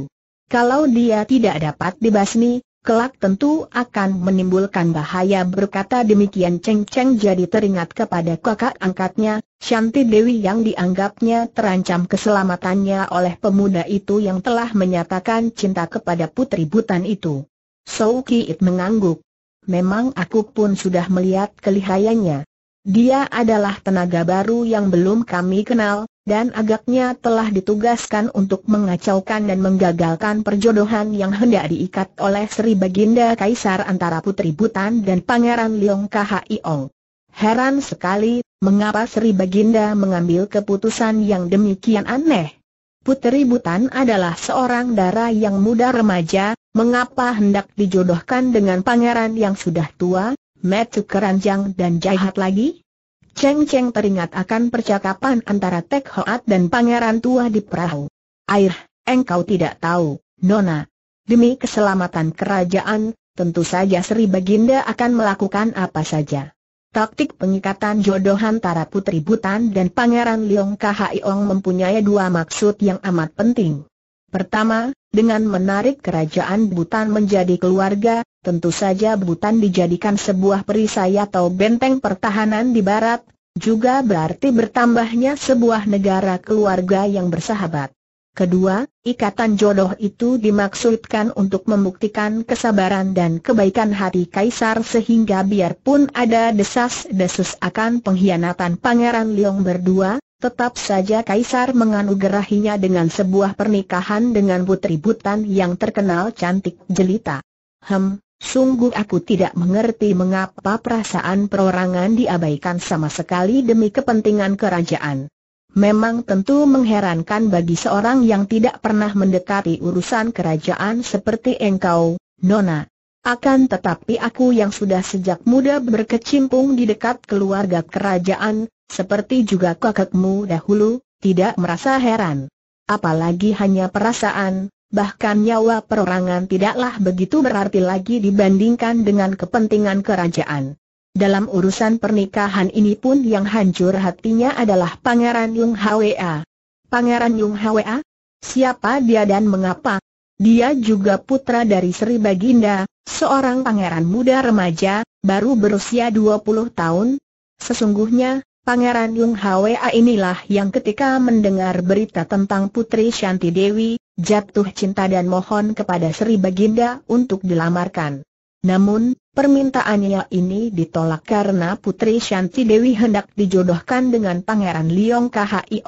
Kalau dia tidak dapat dibasmi, kelak tentu akan menimbulkan bahaya berkata demikian Cheng Cheng jadi teringat kepada kakak angkatnya, Shanti Dewi yang dianggapnya terancam keselamatannya oleh pemuda itu yang telah menyatakan cinta kepada putri butan itu. Sou Kiit mengangguk. Memang aku pun sudah melihat kelihayannya. Dia adalah tenaga baru yang belum kami kenal, dan agaknya telah ditugaskan untuk mengacaukan dan menggagalkan perjodohan yang hendak diikat oleh Sri Baginda Kaisar antara Putri Butan dan Pangeran Liong Khiong. Heran sekali, mengapa Sri Baginda mengambil keputusan yang demikian aneh? Putri Butan adalah seorang dara yang muda remaja, mengapa hendak dijodohkan dengan pangeran yang sudah tua? Metu keranjang dan jahat lagi? Cheng Cheng teringat akan percakapan antara Tek Hoat dan pangeran tua di perahu. Air, engkau tidak tahu, Nona. Demi keselamatan kerajaan, tentu saja Sri Baginda akan melakukan apa saja. Taktik pengikatan jodoh antara Putri Butan dan Pangeran Liong Khiong mempunyai dua maksud yang amat penting. Pertama, dengan menarik kerajaan Butan menjadi keluarga, Tentu saja Butan dijadikan sebuah perisai atau benteng pertahanan di barat, juga berarti bertambahnya sebuah negara keluarga yang bersahabat. Kedua, ikatan jodoh itu dimaksudkan untuk membuktikan kesabaran dan kebaikan hati kaisar sehingga biarpun ada desas-desus akan pengkhianatan Pangeran Leong berdua, Tetap saja Kaisar menganugerahinya dengan sebuah pernikahan dengan putri Butan yang terkenal cantik jelita. Hem, Sungguh aku tidak mengerti mengapa perasaan perorangan diabaikan sama sekali demi kepentingan kerajaan. Memang tentu mengherankan bagi seorang yang tidak pernah mendekati urusan kerajaan seperti engkau, Nona. Akan tetapi aku yang sudah sejak muda berkecimpung di dekat keluarga kerajaan, seperti juga kakakmu dahulu, tidak merasa heran. Apalagi hanya perasaan, bahkan nyawa perorangan tidaklah begitu berarti lagi dibandingkan dengan kepentingan kerajaan. Dalam urusan pernikahan ini pun yang hancur hatinya adalah Pangeran Yung Hwa. Pangeran Yung Hwa? Siapa dia dan mengapa? Dia juga putra dari Sri Baginda, seorang pangeran muda remaja, baru berusia 20 tahun. Sesungguhnya, Pangeran Yung Hwa inilah yang ketika mendengar berita tentang Putri Shanti Dewi, jatuh cinta dan mohon kepada Sri Baginda untuk dilamarkan. Namun, permintaannya ini ditolak karena Putri Shanti Dewi hendak dijodohkan dengan Pangeran Liong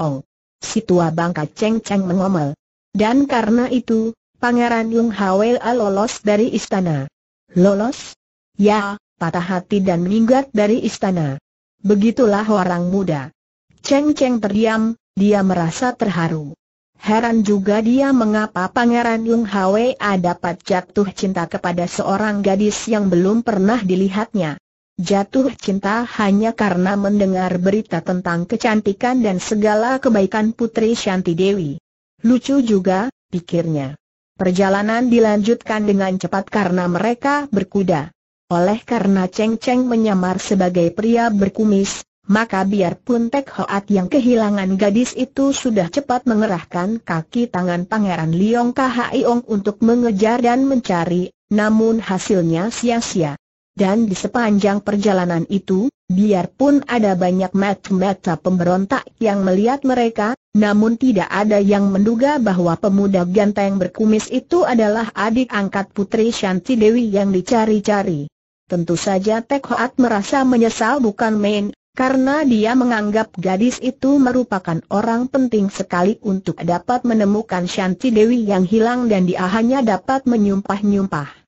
Ong. Si tua bangka Cheng Cheng mengomel. Dan karena itu, Pangeran Yung Hwel lolos dari istana. Lolos? Ya, patah hati dan minggat dari istana. Begitulah orang muda. Cheng Cheng terdiam, dia merasa terharu. Heran juga dia mengapa Pangeran Yung Hwee dapat jatuh cinta kepada seorang gadis yang belum pernah dilihatnya. Jatuh cinta hanya karena mendengar berita tentang kecantikan dan segala kebaikan Putri Shanti Dewi. Lucu juga, pikirnya. Perjalanan dilanjutkan dengan cepat karena mereka berkuda. Oleh karena Cheng Cheng menyamar sebagai pria berkumis, maka biarpun Tek Hoat yang kehilangan gadis itu sudah cepat mengerahkan kaki tangan Pangeran Liong Ong untuk mengejar dan mencari, namun hasilnya sia-sia. Dan di sepanjang perjalanan itu, biarpun ada banyak mata-mata pemberontak yang melihat mereka, namun tidak ada yang menduga bahwa pemuda ganteng berkumis itu adalah adik angkat Putri Shanti Dewi yang dicari-cari. Tentu saja Tek Hoat merasa menyesal bukan main, karena dia menganggap gadis itu merupakan orang penting sekali untuk dapat menemukan Shanti Dewi yang hilang dan dia hanya dapat menyumpah-nyumpah.